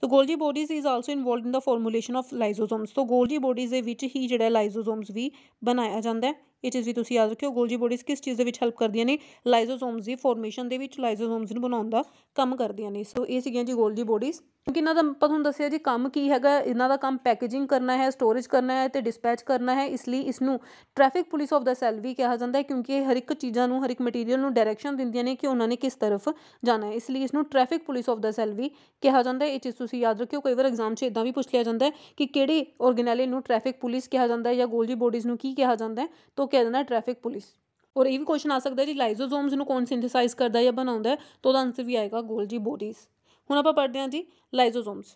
so Golgi bodies is also involved in the formulation of lysosomes so Golgi bodies ਦੇ ਵਿੱਚ ਹੀ ਜਿਹੜਾ ਲਾਈਜ਼ੋਸੋਮਸ ਵੀ ਬਣਾਇਆ ਜਾਂਦਾ ਹੈ ਇਹ ਚੀਜ਼ ਵੀ ਤੁਸੀਂ ਯਾਦ ਰੱਖਿਓ ਗੋਲਜੀ ਬੋਡੀਜ਼ ਕਿਸ ਚੀਜ਼ ਦੇ ਵਿੱਚ ਹੈਲਪ ਕਰਦੀਆਂ ਨੇ ਲਾਈਜ਼ੋਸੋਮਸ ਦੀ ਫਾਰਮੇਸ਼ਨ ਦੇ ਵਿੱਚ ਲਾਈਜ਼ੋਸੋਮਸ ਨੂੰ ਬਣਾਉਣ ਦਾ ਕੰਮ ਕਰਦੀਆਂ ਨੇ ਸੋ ਇਹ ਸੀਗੀਆਂ ਜੀ ਗੋਲਜੀ ਬੋਡੀਜ਼ ਕਿਉਂਕਿ ਇਹਨਾਂ ਦਾ ਆਪਾਂ ਤੁਹਾਨੂੰ ਦੱਸਿਆ ਜੀ ਕੰਮ ਕੀ ਹੈਗਾ ਇਹਨਾਂ ਦਾ ਕੰਮ ਪੈਕੇਜਿੰਗ ਕਰਨਾ ਹੈ ਸਟੋਰੇਜ ਕਰਨਾ ਹੈ ਤੇ ਡਿਸਪੈਚ ਕਰਨਾ ਹੈ ਇਸ ਲਈ ਇਸ ਨੂੰ traffic police of the cell ਵੀ ਕਿਹਾ ਜਾਂਦਾ ਹੈ ਕਿਉਂਕਿ ਇਹ ਹਰ ਇੱਕ ਚੀਜ਼ਾਂ ਨੂੰ ਹਰ ਇੱਕ ਮਟੀਰੀਅਲ ਨੂੰ ਡਾਇਰੈਕਸ਼ਨ ਦਿੰਦੀਆਂ ਨੇ ਕਿ ਉਹਨਾਂ ਨੇ ਕਿਸ ਤਰਫ ਜਾਣਾ ਹੈ ਇਸ ਲਈ ਇਸ ਨੂੰ traffic police of the cell ਵੀ ਕਿਹਾ ਜਾਂਦਾ ਹੈ ਇਹ ਚੀਜ਼ ਤੁਸੀਂ ਯਾਦ ਰੱਖਿਓ ਕਈ ਵਾਰ ਐਗਜ਼ਾਮ 'ਚ ਇਦਾਂ ਵੀ ਪੁੱਛ ਲਿਆ ਜਾਂਦਾ ਹੈ ਕਿ ਕਿਹੜੇ ਆਰਗੇਨੈਲੇ ਨੂੰ ਟ੍ਰੈਫਿਕ ਪੁਲਿਸ ਕਿਹਾ ਜਾਂਦਾ ਹੈ ਜਾਂ ਗੋਲਜੀ ਬੋਡੀਜ਼ ਨੂੰ ਕੀ ਕਿਹਾ ਜਾਂਦਾ ਹੈ ਤਾਂ ਕਹਿ ਦੇਣਾ ਟ੍ਰੈਫਿਕ ਪੁਲਿਸ ਔਰ ਇਹ ਵੀ ਕੁਐਸਚਨ ਆ ਸਕਦਾ ਜੀ ਲਾਈਸੋਸੋਮਸ ਨੂੰ ਕੌਣ ਸਿੰਥੇਸਾਈਜ਼ ਕਰਦਾ ਹੈ ਜਾਂ ਬਣਾਉਂਦਾ ਹੈ ਤਾਂ ਉਹਦਾ ਆਨਸਰ ਵੀ ਆਏਗਾ ਗੋਲਜੀ ਬੋਡੀਜ਼ ਹੁਣ ਆਪਾਂ ਪੜ੍ਹਦੇ ਹਾਂ ਜੀ ਲਾਈਸੋਸੋਮਸ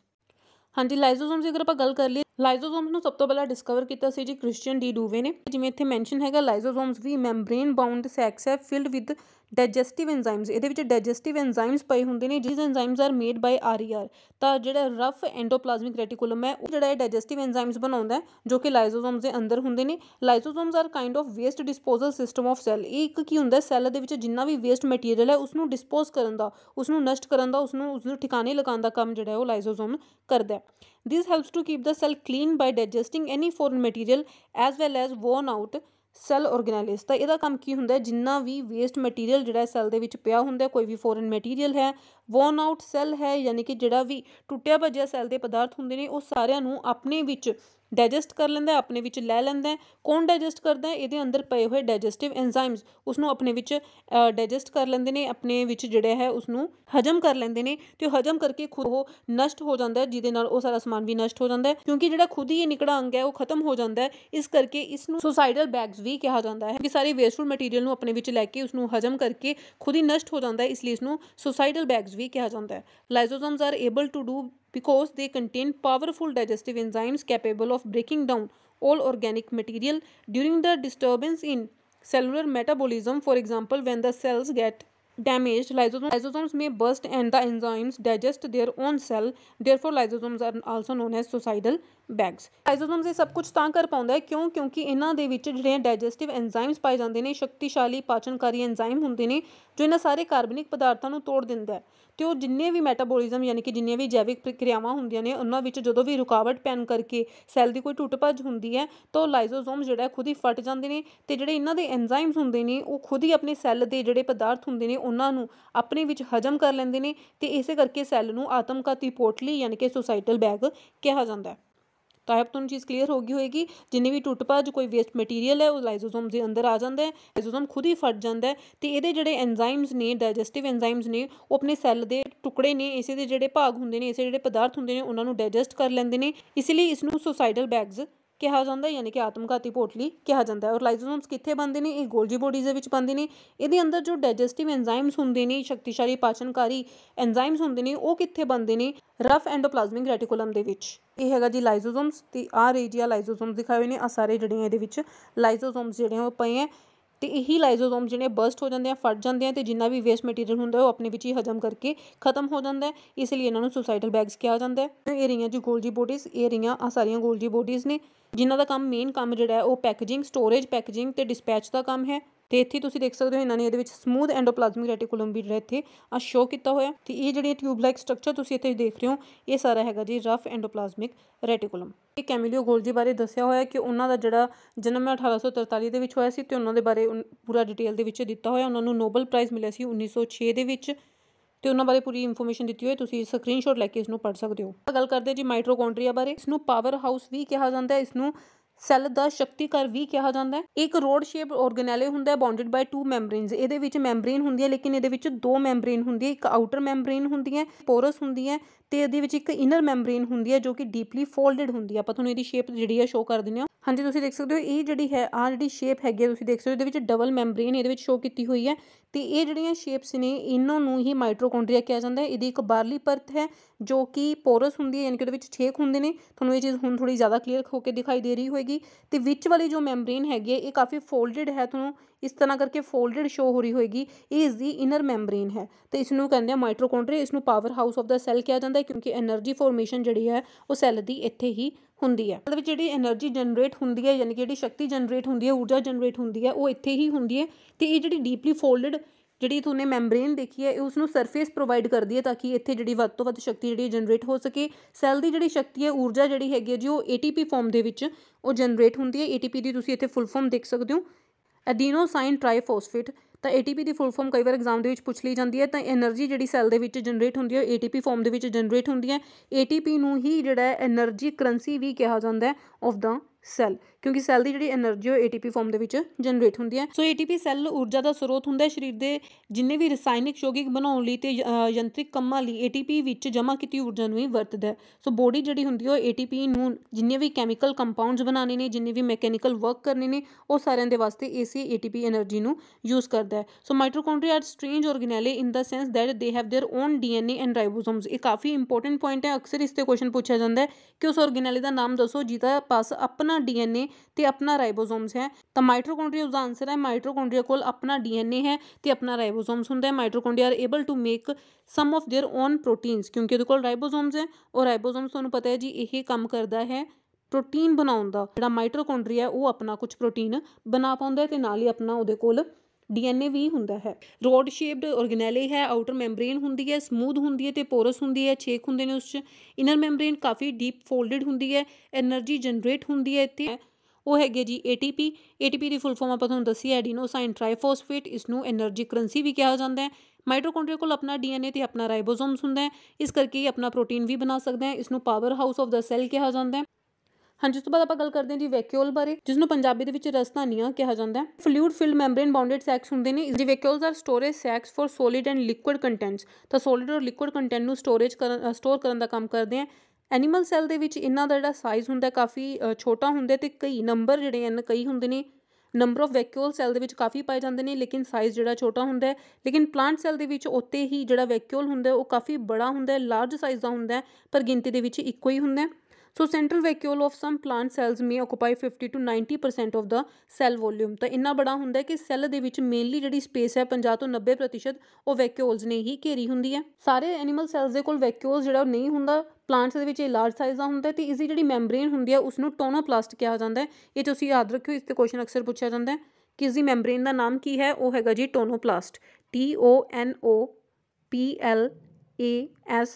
ਹਾਂਜੀ ਲਾਈਜ਼ੋਜ਼ੋਮਸ ਦੀ ਅਗਰ ਆਪਾਂ ਗੱਲ ਕਰ ਲਈਏ ਲਾਈਜ਼ੋਸੋਮਸ ਨੂੰ ਸਭ ਤੋਂ ਪਹਿਲਾਂ ਡਿਸਕਵਰ ਕੀਤਾ ਸੀ ਜੀ ਕ੍ਰਿਸਚੀਅਨ ਡੀ ਡੂਵੇ ਨੇ ਜਿਵੇਂ ਇੱਥੇ ਮੈਂਸ਼ਨ ਹੈਗਾ ਲਾਈਜ਼ੋਸੋਮਸ ਵੀ ਮੈਂਬਰੇਨ ਬਾਉਂਡ ਸੈਕਸ ਹੈ ਫਿਲਡ ਵਿਦ ਡਾਈਜੈਸਟਿਵ ਐਂਜ਼ਾਈਮਸ ਇਹਦੇ ਵਿੱਚ ਡਾਈਜੈਸਟਿਵ ਐਂਜ਼ਾਈਮਸ ਪਏ ਹੁੰਦੇ ਨੇ ਜਿਸ enzymes are made by RER ਤਾਂ ਜਿਹੜਾ ਰਫ ਐਂਡੋਪਲਾਜ਼ਮਿਕ ਰੈਟੀਕੂਲਮ ਹੈ ਉਹ ਜਿਹੜਾ ਇਹ ਡਾਈਜੈਸਟਿਵ ਐਂਜ਼ਾਈਮਸ ਬਣਾਉਂਦਾ ਜੋ ਕਿ ਲਾਈਜ਼ੋਸੋਮਸ ਦੇ ਅੰਦਰ ਹੁੰਦੇ ਨੇ lysosomes are kind of waste disposal system of cell ਇਹ ਇੱਕ ਕੀ ਹੁੰਦਾ ਸੈੱਲ ਦੇ ਵਿੱਚ ਜਿੰਨਾ ਵੀ ਵੇਸਟ ਮਟੀਰੀਅਲ ਹੈ ਉਸ ਨੂੰ ਡਿਸਪੋਜ਼ ਕਰਨ ਦਾ ਉਸ ਨੂੰ ਨਸ਼ਟ ਕਰਨ ਦਾ ਉਸ ਨੂੰ ਉਸ ਨੂੰ ਠਿਕਾਣੇ ਲਗਾਉਣ ਦਾ ਕੰਮ ਜਿਹੜਾ ਉਹ ਲਾਈਜ਼ੋਸੋਮ ਕਰਦਾ ਹੈ this helps to keep the cell clean by digesting any foreign material as well as worn out cell organelles ਤਾਂ ਇਹਦਾ ਕੰਮ ਕੀ ਹੁੰਦਾ ਜਿੰਨਾ ਵੀ ਵੇਸਟ ਮਟੀਰੀਅਲ ਜਿਹੜਾ ਸੈਲ ਦੇ ਵਿੱਚ ਪਿਆ ਹੁੰਦਾ ਕੋਈ ਵੀ ਫੋਰਨ ਮਟੀਰੀਅਲ ਹੈ ਵੋਨ ਆਊਟ ਸੈਲ ਹੈ ਯਾਨੀ ਕਿ ਜਿਹੜਾ ਵੀ ਟੁੱਟਿਆ ਭੱਜਿਆ ਸੈਲ ਦੇ ਪਦਾਰਥ ਹੁੰਦੇ ਨੇ ਉਹ ਸਾਰਿਆਂ ਨੂੰ ਆਪਣੇ ਵਿੱਚ ਡਾਈਜੈਸਟ ਕਰ ਲੈਂਦਾ ਆਪਣੇ ਵਿੱਚ ਲੈ ਲੈਂਦਾ ਕੌਣ ਡਾਈਜੈਸਟ ਕਰਦਾ ਇਹਦੇ ਅੰਦਰ ਪਏ ਹੋਏ ਡਾਈਜੈਸਟਿਵ ਐਂਜ਼ਾਈਮਸ ਉਸ ਨੂੰ ਆਪਣੇ ਵਿੱਚ ਡਾਈਜੈਸਟ ਕਰ ਲੈਂਦੇ ਨੇ ਆਪਣੇ ਵਿੱਚ ਜਿਹੜਾ ਹੈ ਉਸ ਨੂੰ ਹਜਮ ਕਰ ਲੈਂਦੇ ਨੇ ਤੇ ਹਜਮ ਕਰਕੇ ਖੁਦ ਉਹ ਨਸ਼ਟ ਹੋ ਜਾਂਦਾ ਜਿਹਦੇ ਨਾਲ ਉਹ ਸਾਰਾ ਸਮਾਨ ਵੀ ਨਸ਼ਟ ਹੋ ਜਾਂਦਾ ਕਿਉਂਕਿ ਜਿਹੜਾ ਖੁਦ ਹੀ ਇਹ ਨਿਕੜਾ ਅੰਗ ਹੈ ਉਹ ਖਤਮ ਹੋ ਜਾਂਦਾ ਇਸ ਕਰਕੇ ਇਸ ਨੂੰ ਸੁਸਾਈਡਲ ਬੈਗਸ ਵੀ ਕਿਹਾ ਜਾਂਦਾ ਹੈ ਕਿ ਸਾਰੇ ਵੇਸਟਫੁਲ ਮਟੀਰੀਅਲ ਨੂੰ ਆਪਣੇ ਵਿੱਚ ਲੈ ਕੇ ਉਸ ਨੂੰ ਹਜਮ ਕਰਕੇ ਖੁਦ ਹੀ ਨਸ਼ਟ ਹੋ ਜਾਂਦਾ ਹੈ ਇਸ ਲਈ ਇਸ ਨੂੰ ਸੁਸਾਈਡਲ ਬੈਗਸ ਵੀ ਕਿਹਾ ਜਾਂਦਾ ਹੈ lysosomes are able to do because they contain powerful digestive enzymes capable of breaking down all organic material during the disturbance in cellular metabolism. For example, when the cells get damaged, lysosomes, may burst and the enzymes digest their own cell. Therefore, lysosomes are also known as suicidal bags lysosomes ਇਹ ਸਭ ਕੁਝ ਤਾਂ ਕਰ ਪਾਉਂਦਾ ਹੈ ਕਿਉਂ ਕਿਉਂਕਿ ਇਹਨਾਂ ਦੇ ਵਿੱਚ ਜਿਹੜੇ ਡਾਈਜੈਸਟਿਵ ਐਂਜ਼ਾਈਮਸ ਪਾਏ ਜਾਂਦੇ ਨੇ ਸ਼ਕਤੀਸ਼ਾਲੀ ਪਾਚਨਕਾਰੀ ਐਂਜ਼ਾਈਮ ਹੁੰਦੇ ਨੇ ਜੋ ਇਹਨਾਂ ਸਾਰੇ ਕਾਰਬਨਿਕ ਪਦਾਰਥਾਂ ਨੂੰ ਤੋੜ ਦਿੰਦਾ ਹੈ ਤੇ ਉਹ ਜਿੰਨੇ ਵੀ ਮੈਟਾਬੋਲਿਜ਼ਮ ਯਾਨੀ ਕਿ ਜਿੰਨੀਆਂ ਵੀ ਜੈਵਿਕ ਪ੍ਰਕਿਰਿਆਵਾਂ ਹੁੰਦੀਆਂ ਨੇ ਉਹਨਾਂ ਵਿੱਚ ਜਦੋਂ ਵੀ ਰੁਕਾਵਟ ਪੈਣ ਕਰਕੇ ਸੈੱਲ ਦੀ ਕੋਈ ਟੁੱਟ-ਭੱਜ ਹੁੰਦੀ ਹੈ ਤਾਂ ਲਾਈਸੋਜੋਮ ਜਿਹੜਾ ਖੁਦ ਹੀ ਫਟ ਜਾਂਦੇ ਨੇ ਤੇ ਜਿਹੜੇ ਇਹਨਾਂ ਦੇ ਐਂਜ਼ਾਈਮਸ ਹੁੰਦੇ ਨੇ ਉਹ ਖੁਦ ਹੀ ਆਪਣੇ ਸੈੱਲ ਦੇ ਜਿਹੜੇ ਪਦਾਰਥ ਹੁੰਦੇ ਨੇ ਉਹਨਾਂ ਨੂੰ ਆਪਣੇ ਵਿੱਚ ਹਜਮ ਕਰ ਲੈਂਦੇ ਨੇ ਤੇ ਇਸੇ ਕਰਕੇ ਸੈੱਲ ਨੂੰ ਆਤਮਕਾਤੀ ਪੋਟਲੀ ਯਾਨੀ ਕਿ ਸੁਸਾਈਟਲ ਬੈਗ ਕਿਹਾ ਜਾਂਦਾ ਹੈ ਤਾਂ ਆਪ ਤੁਹਾਨੂੰ ਚੀਜ਼ ਕਲੀਅਰ ਹੋ ਗਈ ਹੋਏਗੀ ਜਿੰਨੀ ਵੀ ਟੁੱਟ ਜੋ ਕੋਈ ਵੇਸਟ ਮਟੀਰੀਅਲ ਹੈ ਉਹ ਲਾਈਸੋਸੋਮ ਦੇ ਅੰਦਰ ਆ ਜਾਂਦਾ ਹੈ ਲਾਈਸੋਸੋਮ ਖੁਦ ਹੀ ਫਟ ਜਾਂਦਾ ਹੈ ਤੇ ਇਹਦੇ ਜਿਹੜੇ ਐਂਜ਼ਾਈਮਸ ਨੇ ਡਾਈਜੈਸਟਿਵ ਐਂਜ਼ਾਈਮਸ ਨੇ ਉਹ ਆਪਣੇ ਸੈੱਲ ਦੇ ਟੁਕੜੇ ਨੇ ਇਸੇ ਦੇ ਜਿਹੜੇ ਭਾਗ ਹੁੰਦੇ ਨੇ ਇਸੇ ਜਿਹੜੇ ਪਦਾਰਥ ਹੁੰਦੇ ਨੇ ਉਹਨਾਂ ਨੂੰ ਡਾਈਜੈਸਟ ਕਰ ਲੈਂਦੇ ਨੇ ਇਸ ਲਈ ਇਸ ਨੂੰ ਸੁਸਾਈਡਲ ਬੈਗਸ ਕਿਹਾ ਜਾਂਦਾ ਯਾਨੀ ਕਿ ਆਤਮਘਾਤੀ ਪੋਟਲੀ ਕਿਹਾ ਜਾਂਦਾ ਹੈ ਔਰ ਲਾਈਸੋਸੋਮਸ ਕਿੱਥੇ ਬਣਦੇ ਨੇ ਇਹ ਗੋਲਜੀ ਬੋਡੀਜ਼ ਦੇ ਵਿੱਚ ਬਣਦੇ ਨੇ ਇਹਦੇ ਅੰਦਰ ਜੋ ਡਾਈਜੈਸਟਿਵ ਐਨਜ਼ਾਈਮਸ ਹੁੰਦੇ ਨੇ ਸ਼ਕਤੀਸ਼ਾਲੀ ਪਾਚਨਕਾਰੀ ਐਨਜ਼ਾਈਮਸ ਹੁੰਦੇ ਨੇ ਉਹ ਕਿੱਥੇ ਬਣਦੇ ਨੇ ਰਫ ਐਂਡੋਪਲਾਜ਼ਮਿਕ ਰੈਟੀਕੂਲਮ ਦੇ ਵਿੱਚ ਇਹ ਹੈਗਾ ਜੀ ਲਾਈਸੋਸੋਮਸ ਤੇ ਆ ਰੇਜੀਆ ਲਾਈਸੋਸੋਮਸ ਦਿਖਾਏ ਹੋਏ ਨੇ ਆ ਸਾਰੇ ਜਿਹੜੇ ਇਹਦੇ ਵਿੱਚ ਲਾਈਸੋਸੋਮਸ ਜਿਹੜੇ ਉਹ ਪਏ ਆ ਤੇ ਇਹੀ ਲਾਈਸੋਸੋਮ ਜਿਹੜੇ ਬਰਸਟ ਹੋ ਜਾਂਦੇ ਆ ਫਟ ਜਾਂਦੇ ਆ ਤੇ ਜਿੰਨਾ ਵੀ ਵੇਸਟ ਮਟੀਰੀਅਲ ਹੁੰਦਾ ਉਹ ਆਪਣੇ ਵਿੱਚ ਹੀ ਹਜਮ ਕਰਕੇ ਖਤਮ ਹੋ ਜਾਂਦਾ ਹੈ ਇਸ ਲਈ ਇਹਨਾਂ ਨੂੰ ਸੁਸਾਈਡਲ ਬੈਗਸ ਕਿਹਾ ਜਾਂਦਾ ਹੈ ਇਹ ਰਹੀਆਂ ਜੀ ਗੋਲਜੀ ਬੋਡੀਜ਼ ਇਹ ਰਹੀਆਂ ਆ ਸਾਰੀਆਂ ਗੋਲਜੀ ਬੋਡੀਜ਼ ਨੇ ਜਿਨ੍ਹਾਂ ਦਾ ਕੰਮ ਮੇਨ ਕੰਮ ਜਿਹੜਾ ਹੈ ਉਹ ਪੈਕੇਜਿੰਗ ਸਟੋਰੇਜ ਪੈਕੇਜਿੰਗ ਤੇ ਡਿਸਪੈਚ ਦਾ ਕੰਮ ਹੈ ਤੇ ਇੱਥੇ ਤੁਸੀਂ ਦੇਖ ਸਕਦੇ ਹੋ ਇਹਨਾਂ ਨੇ ਇਹਦੇ ਵਿੱਚ ਸਮੂਥ ਐਂਡੋਪਲਾਜ਼ਮਿਕ ਰੈਟੀਕੂਲਮ ਵੀ ਜਿਹੜਾ ਇੱਥੇ ਆ ਸ਼ੋ ਕੀਤਾ ਹੋਇਆ ਤੇ ਇਹ ਜਿਹੜੀ ਟਿਊਬ ਲਾਈਕ ਸਟਰਕਚਰ ਤੁਸੀਂ ਇੱਥੇ ਦੇਖ ਰਹੇ ਹੋ ਇਹ ਸਾਰਾ ਹੈਗਾ ਜੀ ਰਫ ਐਂਡੋਪਲਾਜ਼ਮਿਕ ਰੈਟੀਕੂਲਮ ਇਹ ਕੈਮਿਲੀਓ ਗੋਲਜੀ ਬਾਰੇ ਦੱਸਿਆ ਹੋਇਆ ਕਿ ਉਹਨਾਂ ਦਾ ਜਿਹੜਾ ਜਨਮ 1843 ਦੇ ਵਿੱਚ ਹੋਇਆ ਸੀ ਤੇ ਉਹਨਾਂ ਦੇ ਬਾਰੇ ਪੂਰਾ ਡਿਟੇਲ ਦੇ ਵਿੱਚ ਦਿੱਤਾ ਹੋਇਆ ਉਹਨਾਂ ਨੂੰ ਨੋਬਲ ਪ੍ਰਾਈਜ਼ ਮਿਲਿਆ ਸੀ 1906 ਦੇ ਵਿੱਚ ਤੇ ਉਹਨਾਂ ਬਾਰੇ ਪੂਰੀ ਇਨਫੋਰਮੇਸ਼ਨ ਦਿੱਤੀ ਹੋਈ ਤੁਸੀਂ ਸਕਰੀਨਸ਼ਾਟ ਲੈ ਕੇ ਇਸ ਨੂੰ ਪੜ੍ਹ ਸਕਦੇ ਹੋ ਗੱਲ ਕਰਦੇ ਜੀ ਮਾਈਟੋਕੌਂਡਰੀਆ ਬਾਰੇ ਇਸ ਨੂੰ ਪਾਵਰ ਹਾਊਸ ਵੀ ਕਿਹਾ ਜਾਂਦਾ ਹੈ ਇਸ ਨੂੰ ਸੈੱਲ ਦਾ ਸ਼ਕਤੀ ਵੀ ਕਿਹਾ ਜਾਂਦਾ ਹੈ ਇੱਕ ਰੋਡ ਸ਼ੇਪ ਆਰਗਨੈਲੇ ਹੁੰਦਾ ਹੈ ਬੌਂਡਡ ਬਾਈ ਟੂ ਮੈਂਬਰੇਨਸ ਇਹਦੇ ਵਿੱਚ ਮੈਂਬਰੇਨ ਹੁੰਦੀ ਹੈ ਲੇਕਿਨ ਇਹਦੇ ਵਿੱਚ ਦੋ ਮੈਂਬਰੇਨ ਹੁੰਦੀ ਹੈ ਇੱਕ ਆਊਟਰ ਮੈਂਬਰੇਨ ਹੁੰਦੀ ਹੈ ਪੋਰਸ ਹੁੰਦੀ ਹੈ ਤੇ ਇਹਦੇ ਵਿੱਚ ਇੱਕ ਇਨਰ ਮੈਂਬਰੇਨ ਹੁੰਦੀ ਹੈ ਜੋ ਕਿ ਡੀਪਲੀ ਫੋਲਡਡ ਹੁੰਦੀ ਹੈ ਆਪਾਂ ਤੁਹਾਨੂੰ ਇਹਦੀ ਸ਼ੇਪ ਜਿਹੜੀ ਹੈ ਸ਼ੋ ਕਰ ਦਿੰਦੇ ਹਾਂ ਹਾਂਜੀ ਤੁਸੀਂ ਦੇਖ ਸਕਦੇ ਹੋ ਇਹ ਜਿਹੜੀ ਹੈ ਆ ਜਿਹੜੀ ਸ਼ੇਪ ਹੈਗੀ ਹੈ ਤੁਸੀਂ ਦੇਖ ਸਕਦੇ ਹੋ ਇਹਦੇ ਵਿੱਚ ਡਬਲ ਮੈਂਬਰੇਨ ਇਹਦੇ ਵਿੱਚ ਸ਼ੋ ਕੀਤੀ ਹੋਈ ਹੈ ਤੇ ਇਹ ਜਿਹੜੀਆਂ ਸ਼ੇਪਸ ਨੇ ਇਹਨਾਂ ਨੂੰ ਹੀ ਮਾਈਟੋਕੋਂਡਰੀਆ ਕਿਹਾ ਜਾਂਦਾ ਹੈ ਇਹਦੀ ਇੱਕ ਬਾਹਰਲੀ ਪਰਤ ਹੈ ਜੋ ਕਿ ਪੋਰਸ ਹੁੰਦੀ ਹੈ ਯਾਨੀ ਕਿ ਉਹਦੇ ਵਿੱਚ ਛੇਕ ਹੁੰਦੇ ਨੇ ਤੁਹਾਨੂੰ ਇਹ ਚੀਜ਼ ਹੁਣ ਥੋੜੀ ਜ਼ਿਆਦਾ ਕਲੀਅਰ ਹੋ ਕੇ ਦਿਖਾਈ ਦੇ ਰਹੀ ਹੋਏਗੀ ਤੇ ਵਿੱਚ ਵਾਲੀ ਜੋ ਮੈਂਬਰੇਨ ਹੈਗੀ ਹੈ ਇਹ ਕਾਫੀ ਫੋਲਡਡ ਹੈ ਤੁਹਾਨੂੰ ਇਸ ਤਰ੍ਹਾਂ ਕਰਕੇ ਫੋਲਡਡ ਸ਼ੋ ਹੋ ਰਹੀ ਹੋਏਗੀ ਇਹ ਇਸ ਦੀ ਇਨਰ ਮੈਂਬਰੇਨ ਹੈ ਤੇ ਇਸ ਨੂੰ ਕਹਿੰਦੇ ਆ ਮਾਈਟੋਕੌਂਡਰੀਆ ਇਸ ਨੂੰ power house of the cell ਕਿਹਾ ਜਾਂਦਾ ਹੈ ਕਿਉਂਕਿ એનર્ਜੀ ਫਾਰਮੇਸ਼ਨ ਜਿਹੜੀ ਹੈ ਉਹ ਸੈੱਲ ਦੀ ਇੱਥੇ ਹੀ ਹੁੰਦੀ ਹੈ ਮਤਲਬ ਜਿਹੜੀ એનર્ਜੀ ਜਨਰੇਟ ਹੁੰਦੀ ਹੈ ਯਾਨੀ ਕਿ ਜਿਹੜੀ ਸ਼ਕਤੀ ਜਨਰੇਟ ਹੁੰਦੀ ਹੈ ਊਰਜਾ ਜਨਰੇਟ ਹੁੰਦੀ ਹੈ ਉਹ ਇੱਥੇ ਹੀ ਹੁੰਦੀ ਹੈ ਤੇ ਇਹ ਜਿਹੜੀ ਡੀਪਲੀ ਫੋਲਡਡ ਜਿਹੜੀ ਤੁਹਾਨੂੰ ਮੈਂਬਰੇਨ ਦੇਖੀ ਹੈ ਇਹ ਉਸ ਨੂੰ ਸਰਫੇਸ ਪ੍ਰੋਵਾਈਡ ਕਰਦੀ ਹੈ ਤਾਂ ਕਿ ਇੱਥੇ ਜਿਹੜੀ ਵੱਧ ਤੋਂ ਵੱਧ ਸ਼ਕਤੀ ਜਿਹੜੀ ਜਨਰੇਟ ਹੋ ਸਕੇ ਸੈੱਲ ਦੀ ਜਿਹੜੀ ਸ਼ਕਤੀ ਹੈ ਊਰਜਾ ਜਿਹੜੀ ਹੈਗੀ ਹੈ ਜੀ ਉਹ ਏਟੀਪੀ ਫਾਰਮ ਦੇ ਵਿੱਚ ਉਹ ਜਨਰੇਟ ਹੁੰਦੀ ਹੈ ਏਟੀਪੀ ਦੀ ਤੁਸੀਂ ਇੱਥੇ ਫੁੱਲ ਫਾਰਮ ਦੇਖ ਸਕਦੇ ਹੋ ਐਡੀਨੋਸਾਈਨ ਟ੍ਰਾਈਫੋਸਫੇਟ ਤਾਂ ਏਟੀਪੀ ਦੀ ਫੁੱਲ ਫਾਰਮ ਕਈ ਵਾਰ ਐਗਜ਼ਾਮ ਦੇ ਵਿੱਚ ਪੁੱਛ ਲਈ ਜਾਂਦੀ ਹੈ ਤਾਂ એનર્ਜੀ ਜਿਹੜੀ ਸੈੱਲ ਦੇ ਵਿੱਚ ਜਨਰੇਟ ਹੁੰਦੀ ਹੈ ਏਟੀਪੀ ਫਾਰਮ ਦੇ ਵਿੱਚ ਜਨਰੇਟ ਹੁੰਦੀ ਹੈ ਏਟੀਪੀ ਨੂੰ ਹੀ ਜਿਹੜਾ ਐਨਰਜੀ ਕਰੰਸੀ ਵੀ ਕਿਹਾ ਜਾਂਦਾ ਹੈ ਆਫ ਦਾ ਸੈੱਲ ਕਿਉਂਕਿ ਸੈੱਲ ਦੀ ਜਿਹੜੀ એનર્ਜੀ ਉਹ ਏਟੀਪੀ ਫਾਰਮ ਦੇ ਵਿੱਚ ਜਨਰੇਟ ਹੁੰਦੀ ਹੈ ਸੋ ਏਟੀਪੀ ਸੈੱਲ ਊਰਜਾ ਦਾ ਸਰੋਤ ਹੁੰਦਾ ਹੈ ਸਰੀਰ ਦੇ ਜਿੰਨੇ ਵੀ ਰਸਾਇਣਿਕ ਯੋਗਿਕ ਬਣਾਉਣ ਲਈ ਤੇ ਯੰਤਰਿਕ ਕੰਮਾਂ ਲਈ ਏਟੀਪੀ ਵਿੱਚ ਜਮ੍ਹਾਂ ਕੀਤੀ ਊਰਜਾ ਨੂੰ ਹੀ ਵਰਤਦਾ ਹੈ ਸੋ ਬੋਡੀ ਜਿਹੜੀ ਹੁੰਦੀ ਹੈ ਉਹ ਏਟੀਪੀ ਨੂੰ ਜਿੰਨੇ ਵੀ ਕੈਮੀਕਲ ਕੰਪਾਊਂਡਸ ਬਣਾਉਣੇ ਨੇ ਜਿੰਨੇ ਵੀ ਮੈਕੈਨੀਕਲ ਵਰਕ ਕਰਨੇ ਨੇ ਉਹ ਸਾਰਿਆਂ ਦੇ ਵਾਸਤੇ ਏਸੀ ਏਟੀਪੀ એનર્ਜੀ ਨੂੰ ਯੂਜ਼ ਕਰਦਾ ਹੈ so mitochondria are strange organelle in the sense that they have their own DNA and ribosomes ਇਹ ਕਾਫੀ ਇੰਪੋਰਟੈਂਟ ਪੁਆਇੰਟ ਹੈ ਅਕਸਰ ਇਸ ਤੇ ਕੁਐਸਚਨ ਪੁੱਛਿਆ ਜਾਂਦਾ ਹੈ ਕਿ ਉਸ ਆਰਗੇਨੈਲੇ ਦਾ ਨਾਮ ਦੱਸੋ ਜਿਹਦਾ ਪਾਸ ਆਪਣਾ अपना डीएनए ਤੇ ਆਪਣਾ ਰਾਈਬੋਸੋਮਸ ਹੈ ਤਾਂ ਮਾਈਟੋਕੋਂਡਰੀਆ ਦਾ ਆਨਸਰ ਹੈ ਮਾਈਟੋਕੋਂਡਰੀਆ ਕੋਲ ਆਪਣਾ ਡੀਐਨਏ ਹੈ ਤੇ ਆਪਣਾ ਰਾਈਬੋਸੋਮਸ ਹੁੰਦਾ ਹੈ mitochondria are able to make some of their own proteins ਕਿਉਂਕਿ ਉਹਦੇ ਕੋਲ ਰਾਈਬੋਸੋਮਸ ਹੈ ਔਰ ਰਾਈਬੋਸੋਮਸ ਤੁਹਾਨੂੰ ਪਤਾ ਹੈ ਜੀ ਇਹ ਕੰਮ ਕਰਦਾ ਹੈ ਪ੍ਰੋਟੀਨ ਬਣਾਉਣ ਦਾ ਜਿਹੜਾ ਮਾਈਟੋਕੋਂਡਰੀਆ ਉਹ ਆਪਣਾ ਕੁਝ ਪ੍ਰੋਟੀਨ ਬਣਾ ਪਾਉਂਦਾ ਤੇ ਨਾਲ ਹੀ ਆਪਣਾ ਉਹਦੇ ਕੋਲ ਡੀਐਨਏ ਵੀ ਹੁੰਦਾ ਹੈ ਰੋਡ ਸ਼ੇਪਡ organelle ਹੈ ਆਊਟਰ ਮੈਂਬਰੇਨ ਹੁੰਦੀ ਹੈ ਸਮੂਥ ਹੁੰਦੀ ਹੈ ਤੇ ਪੋਰਸ ਹੁੰਦੀ ਹੈ ਛੇਕ ਹੁੰਦੇ ਨੇ ਉਸ 'ਚ ਇਨਰ ਮੈਂਬਰੇਨ ਕਾਫੀ ਡੀਪ ਫੋਲਡਡ ਹੁੰਦੀ ਹੈ એનર્ਜੀ ਜਨਰੇਟ ਹੁੰਦੀ ਹੈ ਇੱਥੇ ਉਹ ਹੈਗੇ ਜੀ ATP ATP ਦੀ ਫੁੱਲ ਫਾਰਮ ਆਪਾਂ ਤੁਹਾਨੂੰ ਦੱਸੀ ਹੈ ਐਡੀਨੋਸਾਈਨ ਟ੍ਰਾਈਫੋਸਫੇਟ ਇਸ ਨੂੰ એનર્ਜੀ ਕਰੰਸੀ ਵੀ ਕਿਹਾ ਜਾਂਦਾ ਹੈ ਮਾਈਟੋਕੋਂਡਰੀਆ ਕੋਲ ਆਪਣਾ ਡੀਐਨਏ ਤੇ ਆਪਣਾ ਰਾਈਬੋਸੋਮਸ ਹੁੰਦਾ ਹੈ ਇਸ ਕਰਕੇ ਇਹ ਆਪਣਾ ਪ੍ਰੋਟੀਨ ਵੀ ਬਣਾ ਸਕਦਾ ਹੈ ਇਸ ਨੂੰ power house of the cell ਕਿਹਾ ਜਾਂਦਾ ਹੈ ਹਾਂਜੀ ਉਸ ਤੋਂ ਬਾਅਦ ਆਪਾਂ ਗੱਲ ਕਰਦੇ ਹਾਂ ਜੀ ਵੈਕਿਊਲ ਬਾਰੇ ਜਿਸ ਨੂੰ ਪੰਜਾਬੀ ਦੇ ਵਿੱਚ ਰਸਤਾਨੀਆਂ ਕਿਹਾ ਜਾਂਦਾ ਹੈ fluid filled membrane bounded sacs ਹੁੰਦੇ ਨੇ ਜੀ vacuoles are storage sacs for solid and liquid contents ਤਾਂ ਸੋਲਿਡ ਔਰ ਲਿਕੁਇਡ ਕੰਟੈਂਟ ਨੂੰ ਸਟੋਰੇਜ ਕਰਨ ਸਟੋਰ ਕਰਨ ਦਾ ਕੰਮ ਕਰਦੇ ਆ ਐਨੀਮਲ ਸੈਲ ਦੇ ਵਿੱਚ ਇਹਨਾਂ ਦਾ ਜਿਹੜਾ ਸਾਈਜ਼ ਹੁੰਦਾ ਕਾਫੀ ਛੋਟਾ ਹੁੰਦਾ ਤੇ ਕਈ ਨੰਬਰ ਜਿਹੜੇ ਹਨ ਕਈ ਹੁੰਦੇ ਨੇ ਨੰਬਰ ਆਫ ਵੈਕਿਊਲ ਸੈਲ ਦੇ ਵਿੱਚ ਕਾਫੀ ਪਾਏ ਜਾਂਦੇ ਨੇ ਲੇਕਿਨ ਸਾਈਜ਼ ਜਿਹੜਾ ਛੋਟਾ ਹੁੰਦਾ ਹੈ ਲੇਕਿਨ ਪਲਾਂਟ ਸੈਲ ਦੇ ਵਿੱਚ ਉੱਤੇ ਹੀ ਜਿਹੜਾ ਵੈਕਿਊਲ ਹੁੰਦਾ ਉਹ ਕਾਫੀ ਬੜਾ ਹੁੰਦਾ ਹੈ ਲਾਰਜ ਸਾਈਜ਼ ਦਾ ਹੁੰਦਾ ਹੈ ਪਰ ਗਿਣਤੀ ਦੇ ਵਿੱਚ ਇੱਕੋ ਹੀ ਹੁੰਦਾ ਹੈ so central vacuole of some plant cells may occupy 50 to 90% of the cell volume ਤਾਂ ਇੰਨਾ ਬੜਾ ਹੁੰਦਾ ਕਿ ਸੈੱਲ ਦੇ ਵਿੱਚ ਮੇਨਲੀ ਜਿਹੜੀ ਸਪੇਸ ਹੈ 50 ਤੋਂ 90% ਉਹ ਵੈਕਿਊਲਸ ਨੇ ਹੀ ਘੇਰੀ ਹੁੰਦੀ ਹੈ ਸਾਰੇ ਐਨੀਮਲ ਸੈਲਸ ਦੇ ਕੋਲ ਵੈਕਿਊਲਸ ਜਿਹੜਾ ਨਹੀਂ ਹੁੰਦਾ ਪਲਾਂਟਸ ਦੇ ਵਿੱਚ ਇਹ ਲਾਰਜ ਸਾਈਜ਼ ਦਾ ਹੁੰਦਾ ਤੇ ਇਸ ਦੀ ਜਿਹੜੀ ਮੈਂਬਰੇਨ ਹੁੰਦੀ ਹੈ ਉਸ ਨੂੰ ਟੋਨੋਪਲਾਸਟ ਕਿਹਾ ਜਾਂਦਾ ਹੈ ਇਹ ਤੁਸੀਂ ਯਾਦ ਰੱਖਿਓ ਇਸ ਤੇ ਕੁਐਸਚਨ ਅਕਸਰ ਪੁੱਛਿਆ ਜਾਂਦਾ ਹੈ ਕਿ ਇਸ ਦੀ ਮੈਂਬਰੇਨ ਦਾ ਨਾਮ ਕੀ ਹੈ ਉਹ ਹੈਗਾ ਜੀ tonoplast T O N O P L A S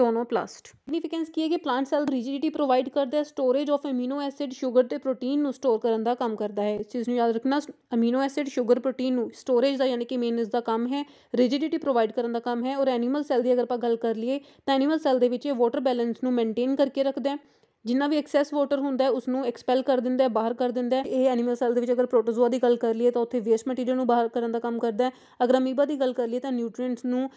tonoplast significance की है कि प्लांट सेल रिजिडिटी प्रोवाइड करता है storage of amino acid sugar ते प्रोटीन स्टोर करने का काम करता है इस चीज़ में याद रखना amino acid sugar protein storage का यानी कि मेन इसका काम है रिजिडिटी प्रोवाइड करने का काम है और एनीमल सैल की अगर आप गल कर लिए तो एनीमल सैल के वॉटर बैलेंस में मेनटेन करके रखता है ਜਿੰਨਾ ਵੀ ਐਕਸੈਸ ਵਾਟਰ ਹੁੰਦਾ ਉਸ ਨੂੰ ਐਕਸਪੈਲ ਕਰ ਦਿੰਦਾ ਹੈ ਬਾਹਰ ਕਰ ਦਿੰਦਾ ਹੈ ਇਹ ਐਨੀਮਲ ਸੈਲ ਦੇ ਵਿੱਚ ਅਗਰ ਪ੍ਰੋਟੋਜ਼ੋਆ ਦੀ ਗੱਲ ਕਰ ਲਈਏ ਤਾਂ ਉੱਥੇ ਵੇਸਟ ਮਟੀਰੀਅਲ ਨੂੰ ਬਾਹਰ ਕਰਨ ਦਾ ਕੰਮ ਕਰਦਾ ਹੈ ਅਗਰ ਅਮੀਬਾ ਦੀ ਗੱਲ ਕਰ ਲਈਏ ਤਾਂ ਨਿਊਟ੍ਰੀਐਂਟਸ ਨੂੰ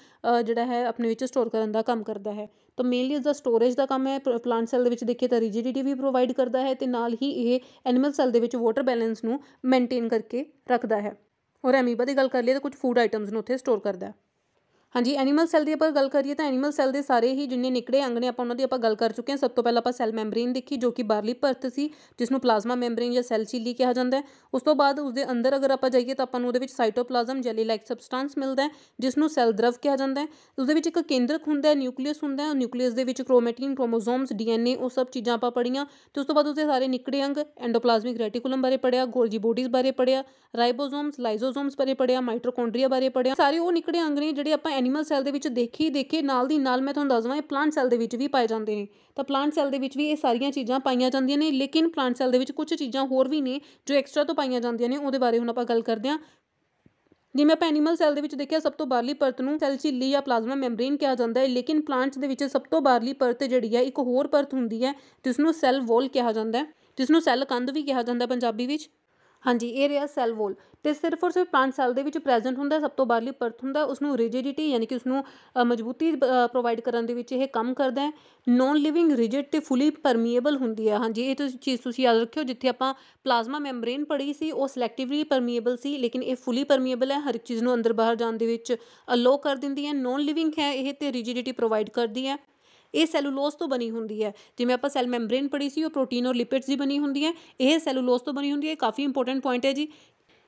ਜਿਹੜਾ ਹੈ ਆਪਣੇ ਵਿੱਚ ਸਟੋਰ ਕਰਨ ਦਾ ਕੰਮ ਕਰਦਾ ਹੈ ਤਾਂ ਮੇਨਲੀ ਇਸ ਦਾ ਸਟੋਰੇਜ ਦਾ ਕੰਮ ਹੈ ਪਲਾਂਟ ਸੈਲ ਦੇ ਵਿੱਚ ਦੇਖੀਏ ਤਾਂ ਰਿਜਿਡਿਟੀ ਵੀ ਪ੍ਰੋਵਾਈਡ ਕਰਦਾ ਹੈ ਤੇ ਨਾਲ ਹੀ ਇਹ ਐਨੀਮਲ ਸੈਲ ਦੇ ਵਿੱਚ ਵਾਟਰ ਬੈਲੈਂਸ ਨੂੰ ਮੇਨਟੇਨ ਕਰਕੇ ਰੱਖਦਾ ਹੈ ਔਰ ਅਮੀਬਾ ਦੀ ਗੱਲ ਕਰ ਲਈਏ ਤਾਂ ਕੁਝ ਫੂਡ ਆਈਟਮਸ ਨੂੰ ਉੱਥੇ ਸਟੋਰ ਕਰਦਾ ਹੈ ਹਾਂਜੀ ਐਨੀਮਲ ਸੈੱਲ ਦੀ ਆਪਾਂ ਗੱਲ ਕਰੀਏ ਤਾਂ ਐਨੀਮਲ ਸੈੱਲ ਦੇ ਸਾਰੇ ਹੀ ਜਿੰਨੇ ਨਿਕੜੇ ਅੰਗ ਨੇ ਆਪਾਂ ਉਹਨਾਂ ਦੀ ਆਪਾਂ ਗੱਲ ਕਰ ਚੁੱਕੇ ਹਾਂ ਸਭ ਤੋਂ ਪਹਿਲਾਂ ਆਪਾਂ ਸੈੱਲ ਮੈਂਬਰੇਨ ਦੇਖੀ ਜੋ ਕਿ ਬਾਹਰਲੀ ਪਰਤ ਸੀ ਜਿਸ ਨੂੰ ਪਲਾਜ਼ਮਾ ਮੈਂਬਰੇਨ ਜਾਂ ਸੈੱਲ ਝਿੱਲੀ ਕਿਹਾ ਜਾਂਦਾ ਹੈ ਉਸ ਤੋਂ ਬਾਅਦ ਉਸ ਦੇ ਅੰਦਰ ਅਗਰ ਆਪਾਂ ਜਾਈਏ ਤਾਂ ਆਪਾਂ ਨੂੰ ਉਹਦੇ ਵਿੱਚ ਸਾਈਟੋਪਲਾਜ਼ਮ ਜੈਲੀ ਲਾਈਕ ਸਬਸਟੈਂਸ ਮਿਲਦਾ ਹੈ ਜਿਸ ਨੂੰ ਸੈੱਲ ਦਰਵ ਕਿਹਾ ਜਾਂਦਾ ਹੈ ਉਸ ਦੇ ਵਿੱਚ ਇੱਕ ਕੇਂਦਰਕ ਹੁੰਦਾ ਹੈ ਨਿਊਕਲੀਅਸ ਹੁੰਦਾ ਹੈ ਨਿਊਕਲੀਅਸ ਦੇ ਵਿੱਚ ਕ੍ਰੋਮੈਟਿਨ ਕ੍ਰੋਮੋਸੋਮਸ ਡੀਐਨਏ ਉਹ ਸਭ ਚੀਜ਼ਾਂ ਆਪਾਂ ਪੜੀਆਂ ਤੇ ਉਸ ਤੋਂ ਬਾਅਦ ਉਸਦੇ ਸਾਰੇ ਨਿਕੜੇ ਅੰਗ ਐਂਡੋਪਲਾਜ਼ਮਿਕ ਰੈਟੀਕੂਲਮ ਬਾਰੇ ਪੜਿਆ ਗੋਲਜੀ ਬੋਡੀਜ਼ ਬਾਰੇ ਪੜਿਆ ਰਾਈਬੋਸੋਮਸ ਲਾਈਸੋਸੋਮਸ ਬਾਰੇ ਪੜਿਆ ਮਾਈਟੋਕੋਂਡਰੀਆ ਬਾਰੇ ਪੜਿਆ ਸਾਰੇ ਉਹ ਨਿਕੜੇ ਅੰਗ ਨੇ ਜਿਹੜੇ ਆਪਾਂ ਐਨੀਮਲ ਸੈੱਲ ਦੇ ਵਿੱਚ ਦੇਖੀ ਦੇਖੇ ਨਾਲ ਦੀ ਨਾਲ ਮੈਂ ਤੁਹਾਨੂੰ ਦੱਸ ਦਵਾਂ ਇਹ ਪਲਾਂਟ ਸੈੱਲ ਦੇ ਵਿੱਚ ਵੀ ਪਾਏ ਜਾਂਦੇ ਨੇ ਤਾਂ ਪਲਾਂਟ ਸੈੱਲ ਦੇ ਵਿੱਚ ਵੀ ਇਹ ਸਾਰੀਆਂ ਚੀਜ਼ਾਂ ਪਾਈਆਂ ਜਾਂਦੀਆਂ ਨੇ ਲੇਕਿਨ ਪਲਾਂਟ ਸੈੱਲ ਦੇ ਵਿੱਚ ਕੁਝ ਚੀਜ਼ਾਂ ਹੋਰ ਵੀ ਨੇ ਜੋ ਐਕਸਟਰਾ ਤੋਂ ਪਾਈਆਂ ਜਾਂਦੀਆਂ ਨੇ ਉਹਦੇ ਬਾਰੇ ਹੁਣ ਆਪਾਂ ਗੱਲ ਕਰਦੇ ਹਾਂ ਜਿਵੇਂ ਆਪਾਂ ਐਨੀਮਲ ਸੈੱਲ ਦੇ ਵਿੱਚ ਦੇਖਿਆ ਸਭ ਤੋਂ ਬਾਹਰਲੀ ਪਰਤ ਨੂੰ ਸੈੱਲ ਝਿੱਲੀ ਜਾਂ ਪਲਾਜ਼ਮਾ ਮੈਂਬਰੇਨ ਕਿਹਾ ਜਾਂਦਾ ਹੈ ਲੇਕਿਨ ਪਲਾਂਟਸ ਦੇ ਵਿੱਚ ਸਭ ਤੋਂ ਬਾਹਰਲੀ ਪਰਤ ਜਿਹੜੀ ਹੈ ਇੱਕ ਹੋਰ ਪਰਤ ਹੁੰਦੀ ਹੈ ਜਿਸ ਨੂੰ ਸੈੱਲ ਵੋਲ ਕਿਹਾ ਜਾਂਦਾ ਹੈ ਜਿਸ ਨੂੰ ਸੈੱਲ ਕੰਧ ਵੀ ਕਿਹਾ ਜਾਂਦਾ ਪੰਜਾਬੀ ਵਿੱਚ ਹਾਂਜੀ ਇਹ ਰਿਹਾ ਸੈਲ ਵੋਲ ਤੇ ਸਿਰਫ ਔਰ ਸਿਰਫ ਪਲਾਂਟ ਸਾਲ ਦੇ ਵਿੱਚ ਪ੍ਰੈਜ਼ੈਂਟ ਹੁੰਦਾ ਸਭ ਤੋਂ ਬਾਹਰਲੀ ਪਰਤ ਹੁੰਦਾ ਉਸ ਨੂੰ ਰਿਜਿਡਿਟੀ ਯਾਨੀ ਕਿ ਉਸ ਨੂੰ ਮਜ਼ਬੂਤੀ ਪ੍ਰੋਵਾਈਡ ਕਰਨ ਦੇ ਵਿੱਚ ਇਹ ਕੰਮ ਕਰਦਾ ਹੈ ਨਾਨ ਲਿਵਿੰਗ ਰਿਜਿਡ ਤੇ ਫੁਲੀ ਪਰਮੀਏਬਲ ਹੁੰਦੀ ਹੈ ਹਾਂਜੀ ਇਹ ਤੁਸੀਂ ਚੀਜ਼ ਤੁਸੀਂ ਯਾਦ ਰੱਖਿਓ ਜਿੱਥੇ ਆਪਾਂ ਪਲਾਜ਼ਮਾ ਮੈਂਬਰੇਨ ਪੜ੍ਹੀ ਸੀ ਉਹ ਸਿਲੈਕਟਿਵਲੀ ਪਰਮੀਏਬਲ ਸੀ ਲੇਕਿਨ ਇਹ ਫੁਲੀ ਪਰਮੀਏਬਲ ਹੈ ਹਰ ਇੱਕ ਚੀਜ਼ ਨੂੰ ਅੰਦਰ ਬਾਹਰ ਜਾਣ ਦੇ ਵਿੱਚ ਅਲੋ ਕਰ ਦਿੰਦੀ ਹੈ ਨਾਨ ਲਿਵਿੰਗ ਹੈ ਇਹ ਤੇ ਰਿਜਿਡਿਟੀ ਪ੍ਰੋਵਾਈਡ ਕਰਦੀ ਹੈ ਇਹ ਸੈਲੂਲੋਸ ਤੋਂ ਬਣੀ ਹੁੰਦੀ ਹੈ ਜਿਵੇਂ ਆਪਾਂ ਸੈਲ ਮੈਂਬਰੇਨ ਪੜੀ ਸੀ ਉਹ ਪ੍ਰੋਟੀਨ ਔਰ ਲਿਪਿਡਸ ਦੀ ਬਣੀ ਹੁੰਦੀ ਹੈ ਇਹ ਸੈਲੂਲੋਸ ਤੋਂ ਬਣੀ ਹੁੰਦੀ ਹੈ ਕਾਫੀ ਇੰਪੋਰਟੈਂਟ ਪੁਆਇੰਟ ਹੈ ਜੀ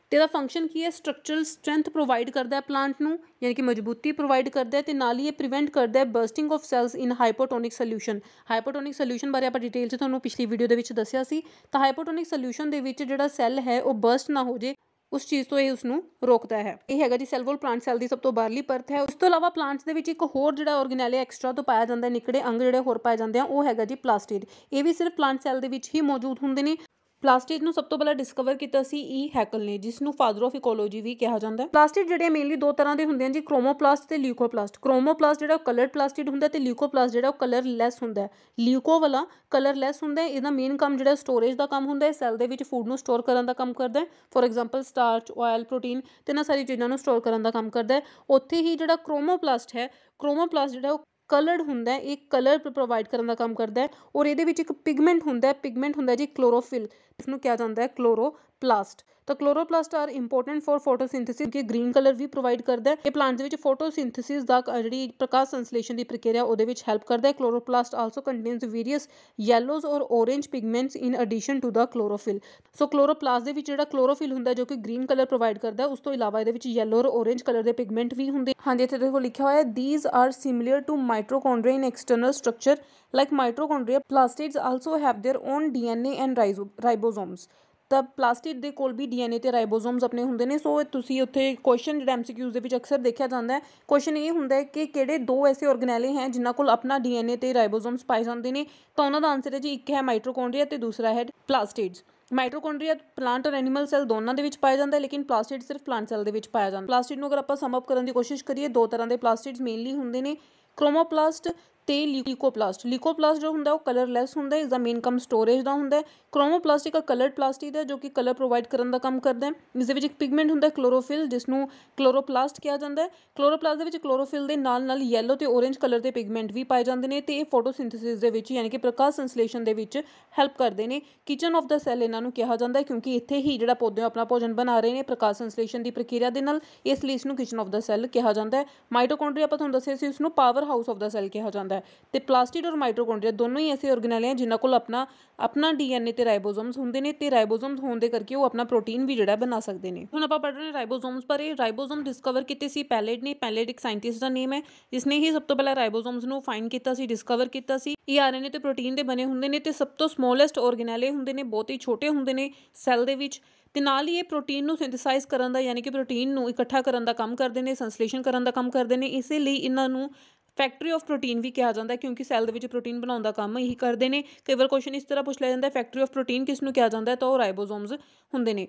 ਤੇ ਇਹਦਾ ਫੰਕਸ਼ਨ ਕੀ ਹੈ ਸਟਰਕਚਰਲ ਸਟਰੈਂਥ ਪ੍ਰੋਵਾਈਡ ਕਰਦਾ ਹੈ ਪਲਾਂਟ ਨੂੰ ਯਾਨੀ ਕਿ ਮਜ਼ਬੂਤੀ ਪ੍ਰੋਵਾਈਡ ਕਰਦਾ ਹੈ ਤੇ ਨਾਲ ਹੀ ਇਹ ਪ੍ਰੀਵੈਂਟ ਕਰਦਾ ਹੈ bursting of cells in hypotonic solution hypotonic solution ਬਾਰੇ ਆਪਾਂ ਡਿਟੇਲ 'ਚ ਤੁਹਾਨੂੰ ਪਿਛਲੀ ਵੀਡੀਓ ਦੇ ਵਿੱਚ ਦੱਸਿਆ ਸੀ ਤਾਂ ਹਾਈਪੋਟੋਨਿਕ ਸੋਲੂਸ਼ਨ ਦੇ ਵਿੱਚ ਜਿਹੜਾ ਸੈੱਲ ਹੈ ਉਹ ਬਰਸਟ ਨਾ ਹੋ ਜੇ ਉਸ ਚੀਜ਼ ਤੋਂ ਇਹ ਉਸ ਨੂੰ ਰੋਕਦਾ ਹੈ ਇਹ ਹੈਗਾ ਜੀ ਸੈਲ ਵਾਲ ਪਲਾਂਟ ਸੈਲ ਦੀ ਸਭ ਤੋਂ ਬਾਹਰਲੀ ਪਰਤ ਹੈ ਉਸ ਤੋਂ ਇਲਾਵਾ ਪਲਾਂਟਸ ਦੇ ਵਿੱਚ ਇੱਕ ਹੋਰ ਜਿਹੜਾ ਆਰਗੇਨੈਲਿਆ ਐਕਸਟਰਾ ਤੋਂ ਪਾਇਆ ਜਾਂਦਾ ਨਿਕੜੇ ਅੰਗ ਜਿਹੜੇ ਹੋਰ ਪਾਏ ਜਾਂਦੇ ਆ ਉਹ ਹੈਗਾ ਜੀ ਪਲਾਸਟਿਡ ਇਹ ਵੀ ਸਿਰਫ ਪਲਾਂਟ ਸੈਲ ਦੇ ਵਿੱਚ ਹੀ ਮੌਜੂਦ ਹੁੰਦੇ ਨੇ ਪਲਾਸਟਿਡ ਨੂੰ ਸਭ ਤੋਂ ਪਹਿਲਾਂ ਡਿਸਕਵਰ ਕੀਤਾ ਸੀ ਈ e. ਹੈਕਲ ਨੇ ਜਿਸ ਨੂੰ ਫਾਦਰ ਆਫ ਇਕੋਲੋਜੀ ਵੀ ਕਿਹਾ ਜਾਂਦਾ ਹੈ ਪਲਾਸਟਿਡ ਜਿਹੜੇ ਮੇਨਲੀ ਦੋ ਤਰ੍ਹਾਂ ਦੇ ਹੁੰਦੇ ਹਨ ਜੀ ਕ੍ਰੋਮੋਪਲਾਸਟ ਤੇ ਲਿਊਕੋਪਲਾਸਟ ਕ੍ਰੋਮੋਪਲਾਸਟ ਜਿਹੜਾ ਕਲਰਡ ਪਲਾਸਟਿਡ ਹੁੰਦਾ ਤੇ ਲਿਊਕੋਪਲਾਸਟ ਜਿਹੜਾ ਉਹ ਕਲਰਲੈਸ ਹੁੰਦਾ ਹੈ ਲਿਊਕੋ ਵਾਲਾ ਕਲਰਲੈਸ ਹੁੰਦਾ ਹੈ ਇਹਦਾ ਮੇਨ ਕੰਮ ਜਿਹੜਾ ਸਟੋਰੇਜ ਦਾ ਕੰਮ ਹੁੰਦਾ ਹੈ ਸੈੱਲ ਦੇ ਵਿੱਚ ਫੂਡ ਨੂੰ ਸਟੋਰ ਕਰਨ ਦਾ ਕੰਮ ਕਰਦਾ ਹੈ for example starch oil protein ਤੇ ਨਾ ਸਾਰੀ ਚੀਜ਼ਾਂ ਨੂੰ ਸਟੋਰ ਕਰਨ ਦਾ ਕੰਮ ਕਰਦਾ ਹੈ ਉੱਥੇ ਹੀ ਜਿਹੜਾ ਕ੍ਰੋਮੋਪਲਾਸਟ ਹੈ ਕ੍ਰੋਮੋਪਲਾਸਟ ਜਿਹੜਾ ਉਹ ਕਲਰਡ ਹੁੰਦਾ ਇਹ ਕਲਰ ਪ੍ਰੋਵਾਈਡ ਕਰਨ ਦਾ ਕੰਮ ਕਰਦਾ ਹੈ ਔਰ ਇਹਦੇ ਵਿੱਚ ਇੱਕ ਪਿਗਮੈਂਟ ਹੁੰਦਾ ਹੈ ਪਿਗਮੈਂਟ ਹੁੰਦਾ ਜੀ ਕਲੋਰੋਫਿਲ ਇਸ ਨੂੰ ਕਿਹਾ ਜਾਂਦਾ ਹੈ ਕਲੋਰੋ क्लोरोप्लास्ट तो chloroplast are important for photosynthesis ਕਿ ਗ੍ਰੀਨ ਕਲਰ ਵੀ ਪ੍ਰੋਵਾਈਡ ਕਰਦਾ ਹੈ ਇਹ ਪਲਾਂਟ ਦੇ ਵਿੱਚ ਫੋਟੋਸਿੰਥੇਸਿਸ ਦਾ ਜਿਹੜੀ ਪ੍ਰਕਾਸ਼ ਸੰਸ਼ਲੇਸ਼ਣ ਦੀ ਪ੍ਰਕਿਰਿਆ ਉਹਦੇ ਵਿੱਚ ਹੈਲਪ ਕਰਦਾ ਹੈ chloroplast also contains various yellows ਔਰ orange pigments in addition to the chlorophyll so chloroplast ਦੇ ਵਿੱਚ ਜਿਹੜਾ ਕਲੋਰੋਫਿਲ ਹੁੰਦਾ ਜੋ ਕਿ ਗ੍ਰੀਨ ਕਲਰ ਪ੍ਰੋਵਾਈਡ ਕਰਦਾ ਹੈ ਉਸ ਤੋਂ ਇਲਾਵਾ ਇਹਦੇ ਵਿੱਚ ਯੈਲੋ ਔਰ orange ਕਲਰ ਦੇ ਪਿਗਮੈਂਟ ਵੀ ਹੁੰਦੇ ਹਾਂਜੀ ਇੱਥੇ ਦੇਖੋ ਲਿਖਿਆ ਹੋਇਆ ਹੈ these are similar to mitochondria in external structure like mitochondria plastids also have their own DNA and ribosomes ਤਾਂ ਪਲਾਸਟਿਡ ਦੇ ਕੋਲ ਵੀ ਡੀਐਨਏ ਤੇ ਰਾਈਬੋਸੋਮਸ ਆਪਣੇ ਹੁੰਦੇ ਨੇ ਸੋ ਤੁਸੀਂ ਉੱਥੇ ਕੁਐਸਚਨ ਜਿਹੜਾ ਐਮਸੀਕਿਊਜ਼ ਦੇ ਵਿੱਚ ਅਕਸਰ ਦੇਖਿਆ ਜਾਂਦਾ ਹੈ ਕੁਐਸਚਨ ਇਹ ਹੁੰਦਾ ਹੈ ਕਿ ਕਿਹੜੇ ਦੋ ਐਸੇ ਆਰਗਨੈਲੇ ਹੈ ਜਿਨ੍ਹਾਂ ਕੋਲ ਆਪਣਾ ਡੀਐਨਏ ਤੇ ਰਾਈਬੋਸੋਮਸ ਪਾਏ ਜਾਂਦੇ ਨੇ ਤਾਂ ਉਹਨਾਂ ਦਾ ਆਨਸਰ ਹੈ ਜੀ ਇੱਕ ਹੈ ਮਾਈਟੋਕੋਂਡਰੀਆ ਤੇ ਦੂਸਰਾ ਹੈ ਪਲਾਸਟਿਡਸ ਮਾਈਟੋਕੋਂਡਰੀਆ ਪਲਾਂਟ ਔਰ ਐਨੀਮਲ ਸੈਲ ਦੋਨਾਂ ਦੇ ਵਿੱਚ ਪਾਇਆ ਜਾਂਦਾ ਹੈ ਲੇਕਿਨ ਪਲਾਸਟਿਡ ਸਿਰਫ ਪਲਾਂਟ ਸੈਲ ਦੇ ਵਿੱਚ ਪਾਇਆ ਜਾਂਦਾ ਪਲਾਸਟਿਡ ਨੂੰ ਅਗਰ ਆਪਾਂ ਸਮ ਅਪ ਕਰਨ ਦੀ ਕੋਸ਼ਿਸ਼ ਕਰੀਏ ਦੋ ਤਰ੍ਹਾਂ ਦੇ ਪਲਾਸਟਿਡਸ ਮੇਨਲੀ ਹੁੰਦੇ ਨੇ ਕ੍ਰੋਮੋਪਲਾਸਟ ਤੇ ਲਿਕੋਪਲਾਸਟ ਲੀਕੋਪਲਾਸਟ ਜੋ ਹੁੰਦਾ ਉਹ ਕਲਰਲੈਸ ਹੁੰਦਾ ਇਸ ਦਾ ਮੇਨ ਕੰਮ ਸਟੋਰੇਜ ਦਾ ਹੁੰਦਾ ਹੈ ਕ੍ਰੋਮੋਪਲਾਸਟਿਕ ਆ ਕਲਰਡ ਪਲਾਸਟਿਕ ਦਾ ਜੋ ਕਿ ਕਲਰ ਪ੍ਰੋਵਾਈਡ ਕਰਨ ਦਾ ਕੰਮ ਕਰਦਾ ਹੈ ਇਸ ਦੇ ਵਿੱਚ ਇੱਕ ਪਿਗਮੈਂਟ ਹੁੰਦਾ ਕਲੋਰੋਫਿਲ ਜਿਸ ਨੂੰ ਕਲੋਰੋਪਲਾਸਟ ਕਿਹਾ ਜਾਂਦਾ ਹੈ ਕਲੋਰੋਪਲਾਸਟ ਦੇ ਵਿੱਚ ਕਲੋਰੋਫਿਲ ਦੇ ਨਾਲ ਨਾਲ ਯੈਲੋ ਤੇ ਔਰੇਂਜ ਕਲਰ ਦੇ ਪਿਗਮੈਂਟ ਵੀ ਪਾਏ ਜਾਂਦੇ ਨੇ ਤੇ ਇਹ ਫੋਟੋਸਿੰਥੇਸਿਸ ਦੇ ਵਿੱਚ ਯਾਨੀ ਕਿ ਪ੍ਰਕਾਸ਼ ਸੰਸ਼ਲੇਸ਼ਨ ਦੇ ਵਿੱਚ ਹੈਲਪ ਕਰਦੇ ਨੇ ਕਿਚਨ ਆਫ ਦਾ ਸੈਲ ਇਹਨਾਂ ਨੂੰ ਕਿਹਾ ਜਾਂਦਾ ਹੈ ਕਿਉਂਕਿ ਇੱਥੇ ਹੀ ਜਿਹੜਾ ਪੌਦੇ ਆਪਣਾ ਭੋਜਨ ਬਣਾ ਰਹੇ ਨੇ ਪ੍ਰਕਾਸ਼ ਸੰਸ਼ਲੇਸ਼ਨ ਦੀ ਪ੍ਰਕਿਰਿਆ ਦੇ ਨਾਲ ਇਸ ਲਈ ਇਸ ਨੂੰ ਕਿਚਨ ਆਫ ਦਾ ਸੈਲ ਕਿਹਾ ਜਾਂਦਾ ਹੈ ਮਾਈਟੋਕੌਂਡਰੀਆ ਆਪਾਂ ਤੁਹਾਨੂੰ ਦੱਸਿਆ ਸੀ ਇਸ ਨੂੰ power house of the cell ਕਿਹਾ ਜਾਂਦਾ ਹੈ ਹੈ ਤੇ ਪਲਾਸਟਿਡ ਔਰ ਮਾਈਟੋਕੋਂਡਰੀਆ ਦੋਨੋਂ ਹੀ ਐਸੇ ਆਰਗੇਨੈਲ ਹੈ ਜਿਨ੍ਹਾਂ ਕੋਲ ਆਪਣਾ ਆਪਣਾ ਡੀਐਨਏ ਤੇ ਰਾਈਬੋਸੋਮਸ ਹੁੰਦੇ ਨੇ ਤੇ ਰਾਈਬੋਸੋਮਸ ਹੋਣ ਦੇ ਕਰਕੇ ਉਹ ਆਪਣਾ ਪ੍ਰੋਟੀਨ ਵੀ ਜਿਹੜਾ ਬਣਾ ਸਕਦੇ ਨੇ ਹੁਣ ਆਪਾਂ ਪੜ੍ਹ ਰਹੇ ਹਾਂ ਰਾਈਬੋਸੋਮਸ ਪਰ ਇਹ ਰਾਈਬੋਸੋਮ ਡਿਸਕਵਰ ਕੀਤੇ ਸੀ ਪੈਲੇਡ ਨੇ ਪੈਲੇਡ ਇੱਕ ਸਾਇੰਟਿਸਟ ਦਾ ਨੇਮ ਹੈ ਜਿਸ ਨੇ ਹੀ ਸਭ ਤੋਂ ਪਹਿਲਾਂ ਰਾਈਬੋਸੋਮਸ ਨੂੰ ਫਾਈਂਡ ਕੀਤਾ ਸੀ ਡਿਸਕਵਰ ਕੀਤਾ ਸੀ ਇਹ ਆਰਐਨਏ ਤੇ ਪ੍ਰੋਟੀਨ ਦੇ ਬਣੇ ਹੁੰਦੇ ਨੇ ਤੇ ਸਭ ਤੋਂ ਸਮਾਲੈਸਟ ਆਰਗੇਨੈਲੇ ਹੁੰਦੇ ਨੇ ਬਹੁਤ ਹੀ ਛੋਟੇ ਹੁੰਦੇ ਨੇ ਸੈੱਲ ਦੇ ਵਿੱਚ ਤੇ ਨਾਲ ਹੀ ਇਹ ਪ੍ਰੋਟੀਨ ਨੂੰ ਸਿੰਥੇਸਾਈਜ਼ ਕਰਨ ਦਾ ਯਾਨੀ ਕਿ ਪ੍ਰੋਟੀਨ ਨੂੰ ਇਕੱਠਾ ਕਰਨ ਦਾ ਕੰਮ ਕਰਦੇ ਨੇ ਸੰਸਲੇਸ਼ਨ ਕਰਨ ਦਾ ਕੰਮ ਕਰਦੇ ਨੇ ਇਸੇ ਲਈ ਇਹਨਾਂ ਨੂੰ ਫੈਕਟਰੀ ਆਫ ਪ੍ਰੋਟੀਨ ਵੀ ਕਿਹਾ ਜਾਂਦਾ ਕਿਉਂਕਿ ਸੈੱਲ ਦੇ ਵਿੱਚ ਪ੍ਰੋਟੀਨ ਬਣਾਉਣ ਦਾ ਕੰਮ ਇਹੀ ਕਰਦੇ ਨੇ ਕਈ ਵਾਰ ਕੁਐਸਚਨ ਇਸ ਤਰ੍ਹਾਂ ਪੁੱਛ ਲਿਆ ਜਾਂਦਾ ਫੈਕਟਰੀ ਆਫ ਪ੍ਰੋਟੀਨ ਕਿਸ ਨੂੰ ਕਿਹਾ ਜਾਂਦਾ ਤਾਂ ਉਹ ਰਾਈਬੋਸੋਮਸ ਹੁੰਦੇ ਨੇ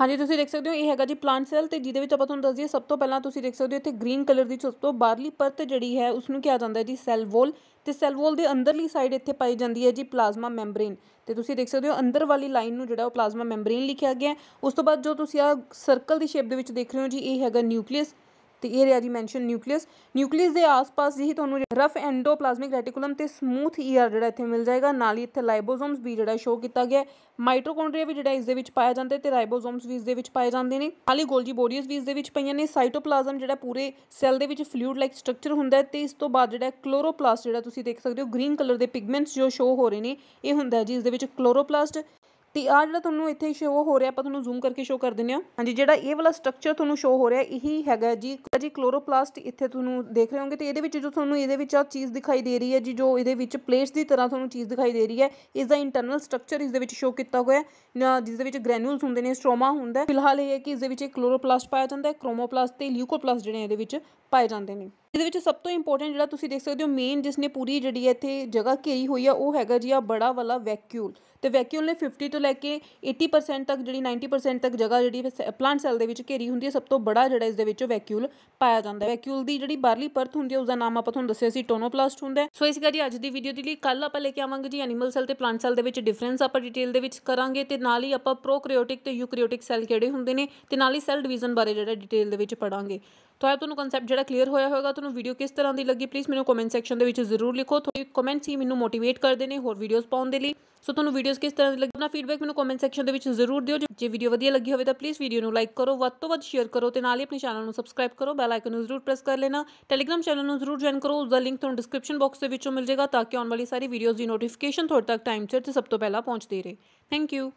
ਹਾਂਜੀ ਤੁਸੀਂ ਦੇਖ ਸਕਦੇ ਹੋ ਇਹ ਹੈਗਾ ਜੀ ਪਲਾਂਟ ਸੈੱਲ ਤੇ ਜਿਹਦੇ ਵਿੱਚ ਆਪਾਂ ਤੁਹਾਨੂੰ ਦੱਸ ਦਈਏ ਸਭ ਤੋਂ ਪਹਿਲਾਂ ਤੁਸੀਂ ਦੇਖ ਸਕਦੇ ਹੋ ਇੱਥੇ ਗ੍ਰੀਨ ਕਲਰ ਦੀ ਸਭ ਤੋਂ ਬਾਹਰਲੀ ਪਰਤ ਜਿਹੜੀ ਹੈ ਉਸ ਨੂੰ ਕਿਹਾ ਜਾਂਦਾ ਜੀ ਸੈੱਲ ਵੋਲ ਤੇ ਸੈੱਲ ਵੋਲ ਦੇ ਅੰਦਰਲੀ ਸਾਈਡ ਇੱਥੇ ਪਾਈ ਜਾਂਦੀ ਹੈ ਜੀ ਪਲਾਜ਼ਮਾ ਮੈਂਬਰੇਨ ਤੇ ਤੁਸੀਂ ਦੇਖ ਸਕਦੇ ਹੋ ਅੰਦਰ ਵਾਲੀ ਲਾਈਨ ਨੂੰ ਜਿਹੜਾ ਉਹ ਪਲਾਜ਼ਮਾ ਮੈਂਬਰੇਨ ਲਿਖਿਆ ਗਿਆ ਉਸ ਤੋਂ ਬਾਅਦ ਜੋ ਤੁਸੀਂ ਆ ਸਰਕਲ ਦੀ ਸ਼ੇਪ ਦੇ ਵਿੱਚ ਦੇਖ ਰਹੇ ਹੋ ਜੀ ਇਹ ਹੈਗਾ ਨਿਊਕਲੀਅਸ ਤੇ ਇਹ ਰਿਆ ਜੀ ਮੈਂਸ਼ਨ ਨਿਊਕਲੀਅਸ ਨਿਊਕਲੀਅਸ ਦੇ ਆਸ-ਪਾਸ ਜਿਹੀ ਤੁਹਾਨੂੰ ਰਫ ਐਂਡੋਪਲਾਜ਼ਮਿਕ ਰੈਟੀਕੂਲਮ ਤੇ ਸਮੂਥ ਈਆਰ ਜਿਹੜਾ ਇੱਥੇ ਮਿਲ ਜਾਏਗਾ ਨਾਲ ਹੀ ਇੱਥੇ ਲਾਈਬੋਸੋਮਸ ਵੀ ਜਿਹੜਾ ਸ਼ੋ ਕੀਤਾ ਗਿਆ ਮਾਈਟੋਕੋਂਡਰੀਆ ਵੀ ਜਿਹੜਾ ਇਸ ਦੇ ਵਿੱਚ ਪਾਇਆ ਜਾਂਦਾ ਤੇ ਰਾਈਬੋਸੋਮਸ ਵੀ ਇਸ ਦੇ ਵਿੱਚ ਪਾਏ ਜਾਂਦੇ ਨੇ ਨਾਲ ਹੀ ਗੋਲਜੀ ਬੋਡੀਜ਼ ਵੀ ਇਸ ਦੇ ਵਿੱਚ ਪਈਆਂ ਨੇ ਸਾਈਟੋਪਲਾਜ਼ਮ ਜਿਹੜਾ ਪੂਰੇ ਸੈੱਲ ਦੇ ਵਿੱਚ ਫਲੂਇਡ ਲਾਈਕ ਸਟਰਕਚਰ ਹੁੰਦਾ ਤੇ ਇਸ ਤੋਂ ਬਾਅਦ ਜਿਹੜਾ ਕਲੋਰੋਪਲਾਸਟ ਜਿਹੜਾ ਤੁਸੀਂ ਦੇਖ ਸਕਦੇ ਹੋ ਗ੍ਰੀਨ ਕਲਰ ਦੇ ਪਿਗਮੈਂਟਸ ਜੋ ਸ਼ੋ ਹੋ ਰਹੇ ਨੇ ਇਹ ਹੁੰਦਾ ਜੀ ਇਸ ਦੇ ਵਿੱਚ ਕਲੋਰੋਪਲਾਸਟ ਤੇ ਆ ਜਿਹੜਾ ਤੁਹਾਨੂੰ ਇੱਥੇ ਸ਼ੋ ਹੋ ਰਿਹਾ ਆਪਾਂ ਤੁਹਾਨੂੰ ਜ਼ੂਮ ਕਰਕੇ ਸ਼ੋ ਕਰ ਦਿੰਨੇ ਆ ਹਾਂਜੀ ਜਿਹੜਾ ਇਹ ਵਾਲਾ ਸਟਰਕਚਰ ਤੁਹਾਨੂੰ ਸ਼ੋ ਹੋ ਰਿਹਾ ਇਹੀ ਹੈਗਾ ਜੀ ਜੀ ਕਲੋਰੋਪਲਾਸਟ ਇੱਥੇ ਤੁਹਾਨੂੰ ਦੇਖ ਰਹੇ ਹੋਗੇ ਤੇ ਇਹਦੇ ਵਿੱਚ ਜੋ ਤੁਹਾਨੂੰ ਇਹਦੇ ਵਿੱਚ ਆ ਚੀਜ਼ ਦਿਖਾਈ ਦੇ ਰਹੀ ਹੈ ਜੀ ਜੋ ਇਹਦੇ ਵਿੱਚ ਪਲੇਟਸ ਦੀ ਤਰ੍ਹਾਂ ਤੁਹਾਨੂੰ ਚੀਜ਼ ਦਿਖਾਈ ਦੇ ਰਹੀ ਹੈ ਇਸ ਦਾ ਇੰਟਰਨਲ ਸਟਰਕਚਰ ਇਸ ਦੇ ਵਿੱਚ ਸ਼ੋ ਕੀਤਾ ਹੋਇਆ ਹੈ ਜਿਸ ਦੇ ਵਿੱਚ ਗ੍ਰੈਨੂਲਸ ਹੁੰਦੇ ਨੇ ਸਟ੍ਰੋਮਾ ਹੁੰਦਾ ਫਿਲਹਾਲ ਇਹ ਹੈ ਕਿ ਇਸ ਦੇ ਵਿੱਚ ਕਲੋਰੋਪਲਾਸਟ ਪਾਇਆ ਜਾਂਦਾ ਹੈ ਕ੍ਰੋਮੋਪਲਾਸਟ ਤੇ ਲਿਊਕੋਪਲਾਸਟ ਜਿਹੜੇ ਇਹਦੇ ਵਿੱਚ ਪਾਏ ਜਾਂਦੇ ਨੇ ਇਹਦੇ ਵਿੱਚ ਸਭ ਤੋਂ ਇੰਪੋਰਟੈਂਟ ਜਿਹੜਾ ਤੁਸੀਂ ਦੇਖ ਸਕਦੇ ਹੋ ਮੇਨ ਜਿਸ ਨੇ ਪੂਰੀ ਜਿਹੜੀ ਇੱਥੇ ਜਗ੍ਹਾ ਘੇਰੀ ਹੋਈ ਆ ਉਹ ਹੈਗਾ ਜੀ ਆ ਬੜਾ ਵਾਲਾ ਵੈਕਿਊਲ ਤੇ ਵੈਕਿਊਲ ਨੇ 50 ਤੋਂ ਲੈ ਕੇ 80% ਤੱਕ ਜਿਹੜੀ 90% ਤੱਕ ਜਗ੍ਹਾ ਜਿਹੜੀ ਪਲਾਂਟ ਸੈੱਲ ਦੇ ਵਿੱਚ ਘੇਰੀ ਹੁੰਦੀ ਹੈ ਸਭ ਤੋਂ ਬੜਾ ਜਿਹੜਾ ਇਸ ਦੇ ਵਿੱਚ ਵੈਕਿਊਲ ਪਾਇਆ ਜਾਂਦਾ ਹੈ ਵੈਕਿਊਲ ਦੀ ਜਿਹੜੀ ਬਾਹਰਲੀ ਪਰਤ ਹੁੰਦੀ ਹੈ ਉਸ ਦਾ ਨਾਮ ਆਪਾਂ ਤੁਹਾਨੂੰ ਦੱਸਿਆ ਸੀ ਟੋਨੋਪਲਾਸਟ ਹੁੰਦਾ ਹੈ ਸੋ ਇਸ ਕਰਕੇ ਅੱਜ ਦੀ ਵੀਡੀਓ ਦੇ ਲਈ ਕੱਲ ਆਪਾਂ ਲੈ ਕੇ ਆਵਾਂਗੇ ਜੀ ਐਨੀਮਲ ਸੈੱਲ ਤੇ ਪਲਾਂਟ ਸੈੱਲ ਦੇ ਵਿੱਚ ਡਿਫਰੈਂਸ ਆਪਾਂ ਡਿਟੇਲ ਦੇ ਵਿੱਚ ਕਰਾਂਗੇ ਤੇ ਨਾਲ ਹੀ ਆਪਾਂ ਪ੍ਰੋਕਰੀਓਟਿਕ ਤੇ ਯੂਕਰੀਓਟਿਕ ਸੈੱਲ ਕਿਹੜੇ ਹੁੰਦੇ ਨੇ ਤੇ ਨਾਲ ਹੀ ਸੈੱਲ ਡਿਵੀਜ਼ਨ ਬਾਰੇ ਜਿਹੜਾ ਡਿਟੇਲ ਦੇ ਵਿੱਚ ਪੜਾਂਗੇ ਤੁਹਾਡਾ ਤੁਹਾਨੂੰ ਕਨਸੈਪਟ ਜਿਹੜਾ ਕਲੀਅਰ ਹੋਇਆ ਹੋਵੇਗਾ ਤੁਹਾਨੂੰ ਵੀਡੀਓ ਕਿਸ ਤਰ੍ਹਾਂ ਦੀ ਲੱਗੀ ਪਲੀਜ਼ ਮੈਨੂੰ ਕਮੈਂਟ ਸੈਕਸ਼ਨ ਦੇ ਵਿੱਚ ਜ਼ਰੂਰ ਲਿਖੋ ਤੁਹਾਡੇ ਕਮੈਂਟਸ ਹੀ ਮੈਨੂੰ ਮੋਟੀਵੇਟ ਕਰਦੇ ਨੇ ਹੋਰ ਵੀਡੀਓਜ਼ ਪਾਉਣ ਦੇ ਲਈ ਸੋ ਤੁਹਾਨੂੰ ਵੀਡੀਓਜ਼ ਕਿਸ ਤਰ੍ਹਾਂ ਦੀ ਲੱਗੀ ਆਪਣਾ ਫੀਡਬੈਕ ਮੈਨੂੰ ਕਮੈਂਟ ਸੈਕਸ਼ਨ ਦੇ ਵਿੱਚ ਜ਼ਰੂਰ ਦਿਓ ਜੇ ਵੀਡੀਓ ਵਧੀਆ ਲੱਗੀ ਹੋਵੇ ਤਾਂ ਪਲੀਜ਼ ਵੀਡੀਓ ਨੂੰ ਲਾਈਕ ਕਰੋ ਵੱਧ ਤੋਂ ਵੱਧ ਸ਼ੇਅਰ ਕਰੋ ਤੇ ਨਾਲ ਹੀ ਆਪਣੇ ਚੈਨਲ ਨੂੰ ਸਬਸਕ੍ਰਾਈਬ ਕਰੋ ਬੈਲ ਆਈਕਨ ਨੂੰ ਜ਼ਰੂਰ ਪ੍ਰੈਸ ਕਰ ਲੈਣਾ ਟੈਲੀਗ੍ਰਾਮ ਚੈਨਲ ਨੂੰ ਜ਼ਰੂਰ ਜੁਆਇਨ ਕਰੋ ਉਸ ਦਾ ਲਿੰਕ ਤੁਹਾਨੂੰ ਡਿਸਕ੍ਰਿਪਸ਼ਨ ਬਾਕਸ ਦੇ ਵਿੱਚੋਂ ਮਿਲ ਜਾਏਗਾ ਤਾਂ ਕਿ ਆਉਣ ਵਾਲੀ ਸਾਰੀ ਵੀਡੀਓਜ਼ ਦੀ ਨੋਟੀਫਿਕੇਸ਼ਨ ਤੁਹਾਡੇ ਤੱਕ ਟਾਈਮ ਸਿਰ ਤੇ ਸਭ ਤੋਂ ਪਹਿਲਾਂ ਪਹੁੰਚਦੀ ਰਹੇ ਥੈਂਕ ਯੂ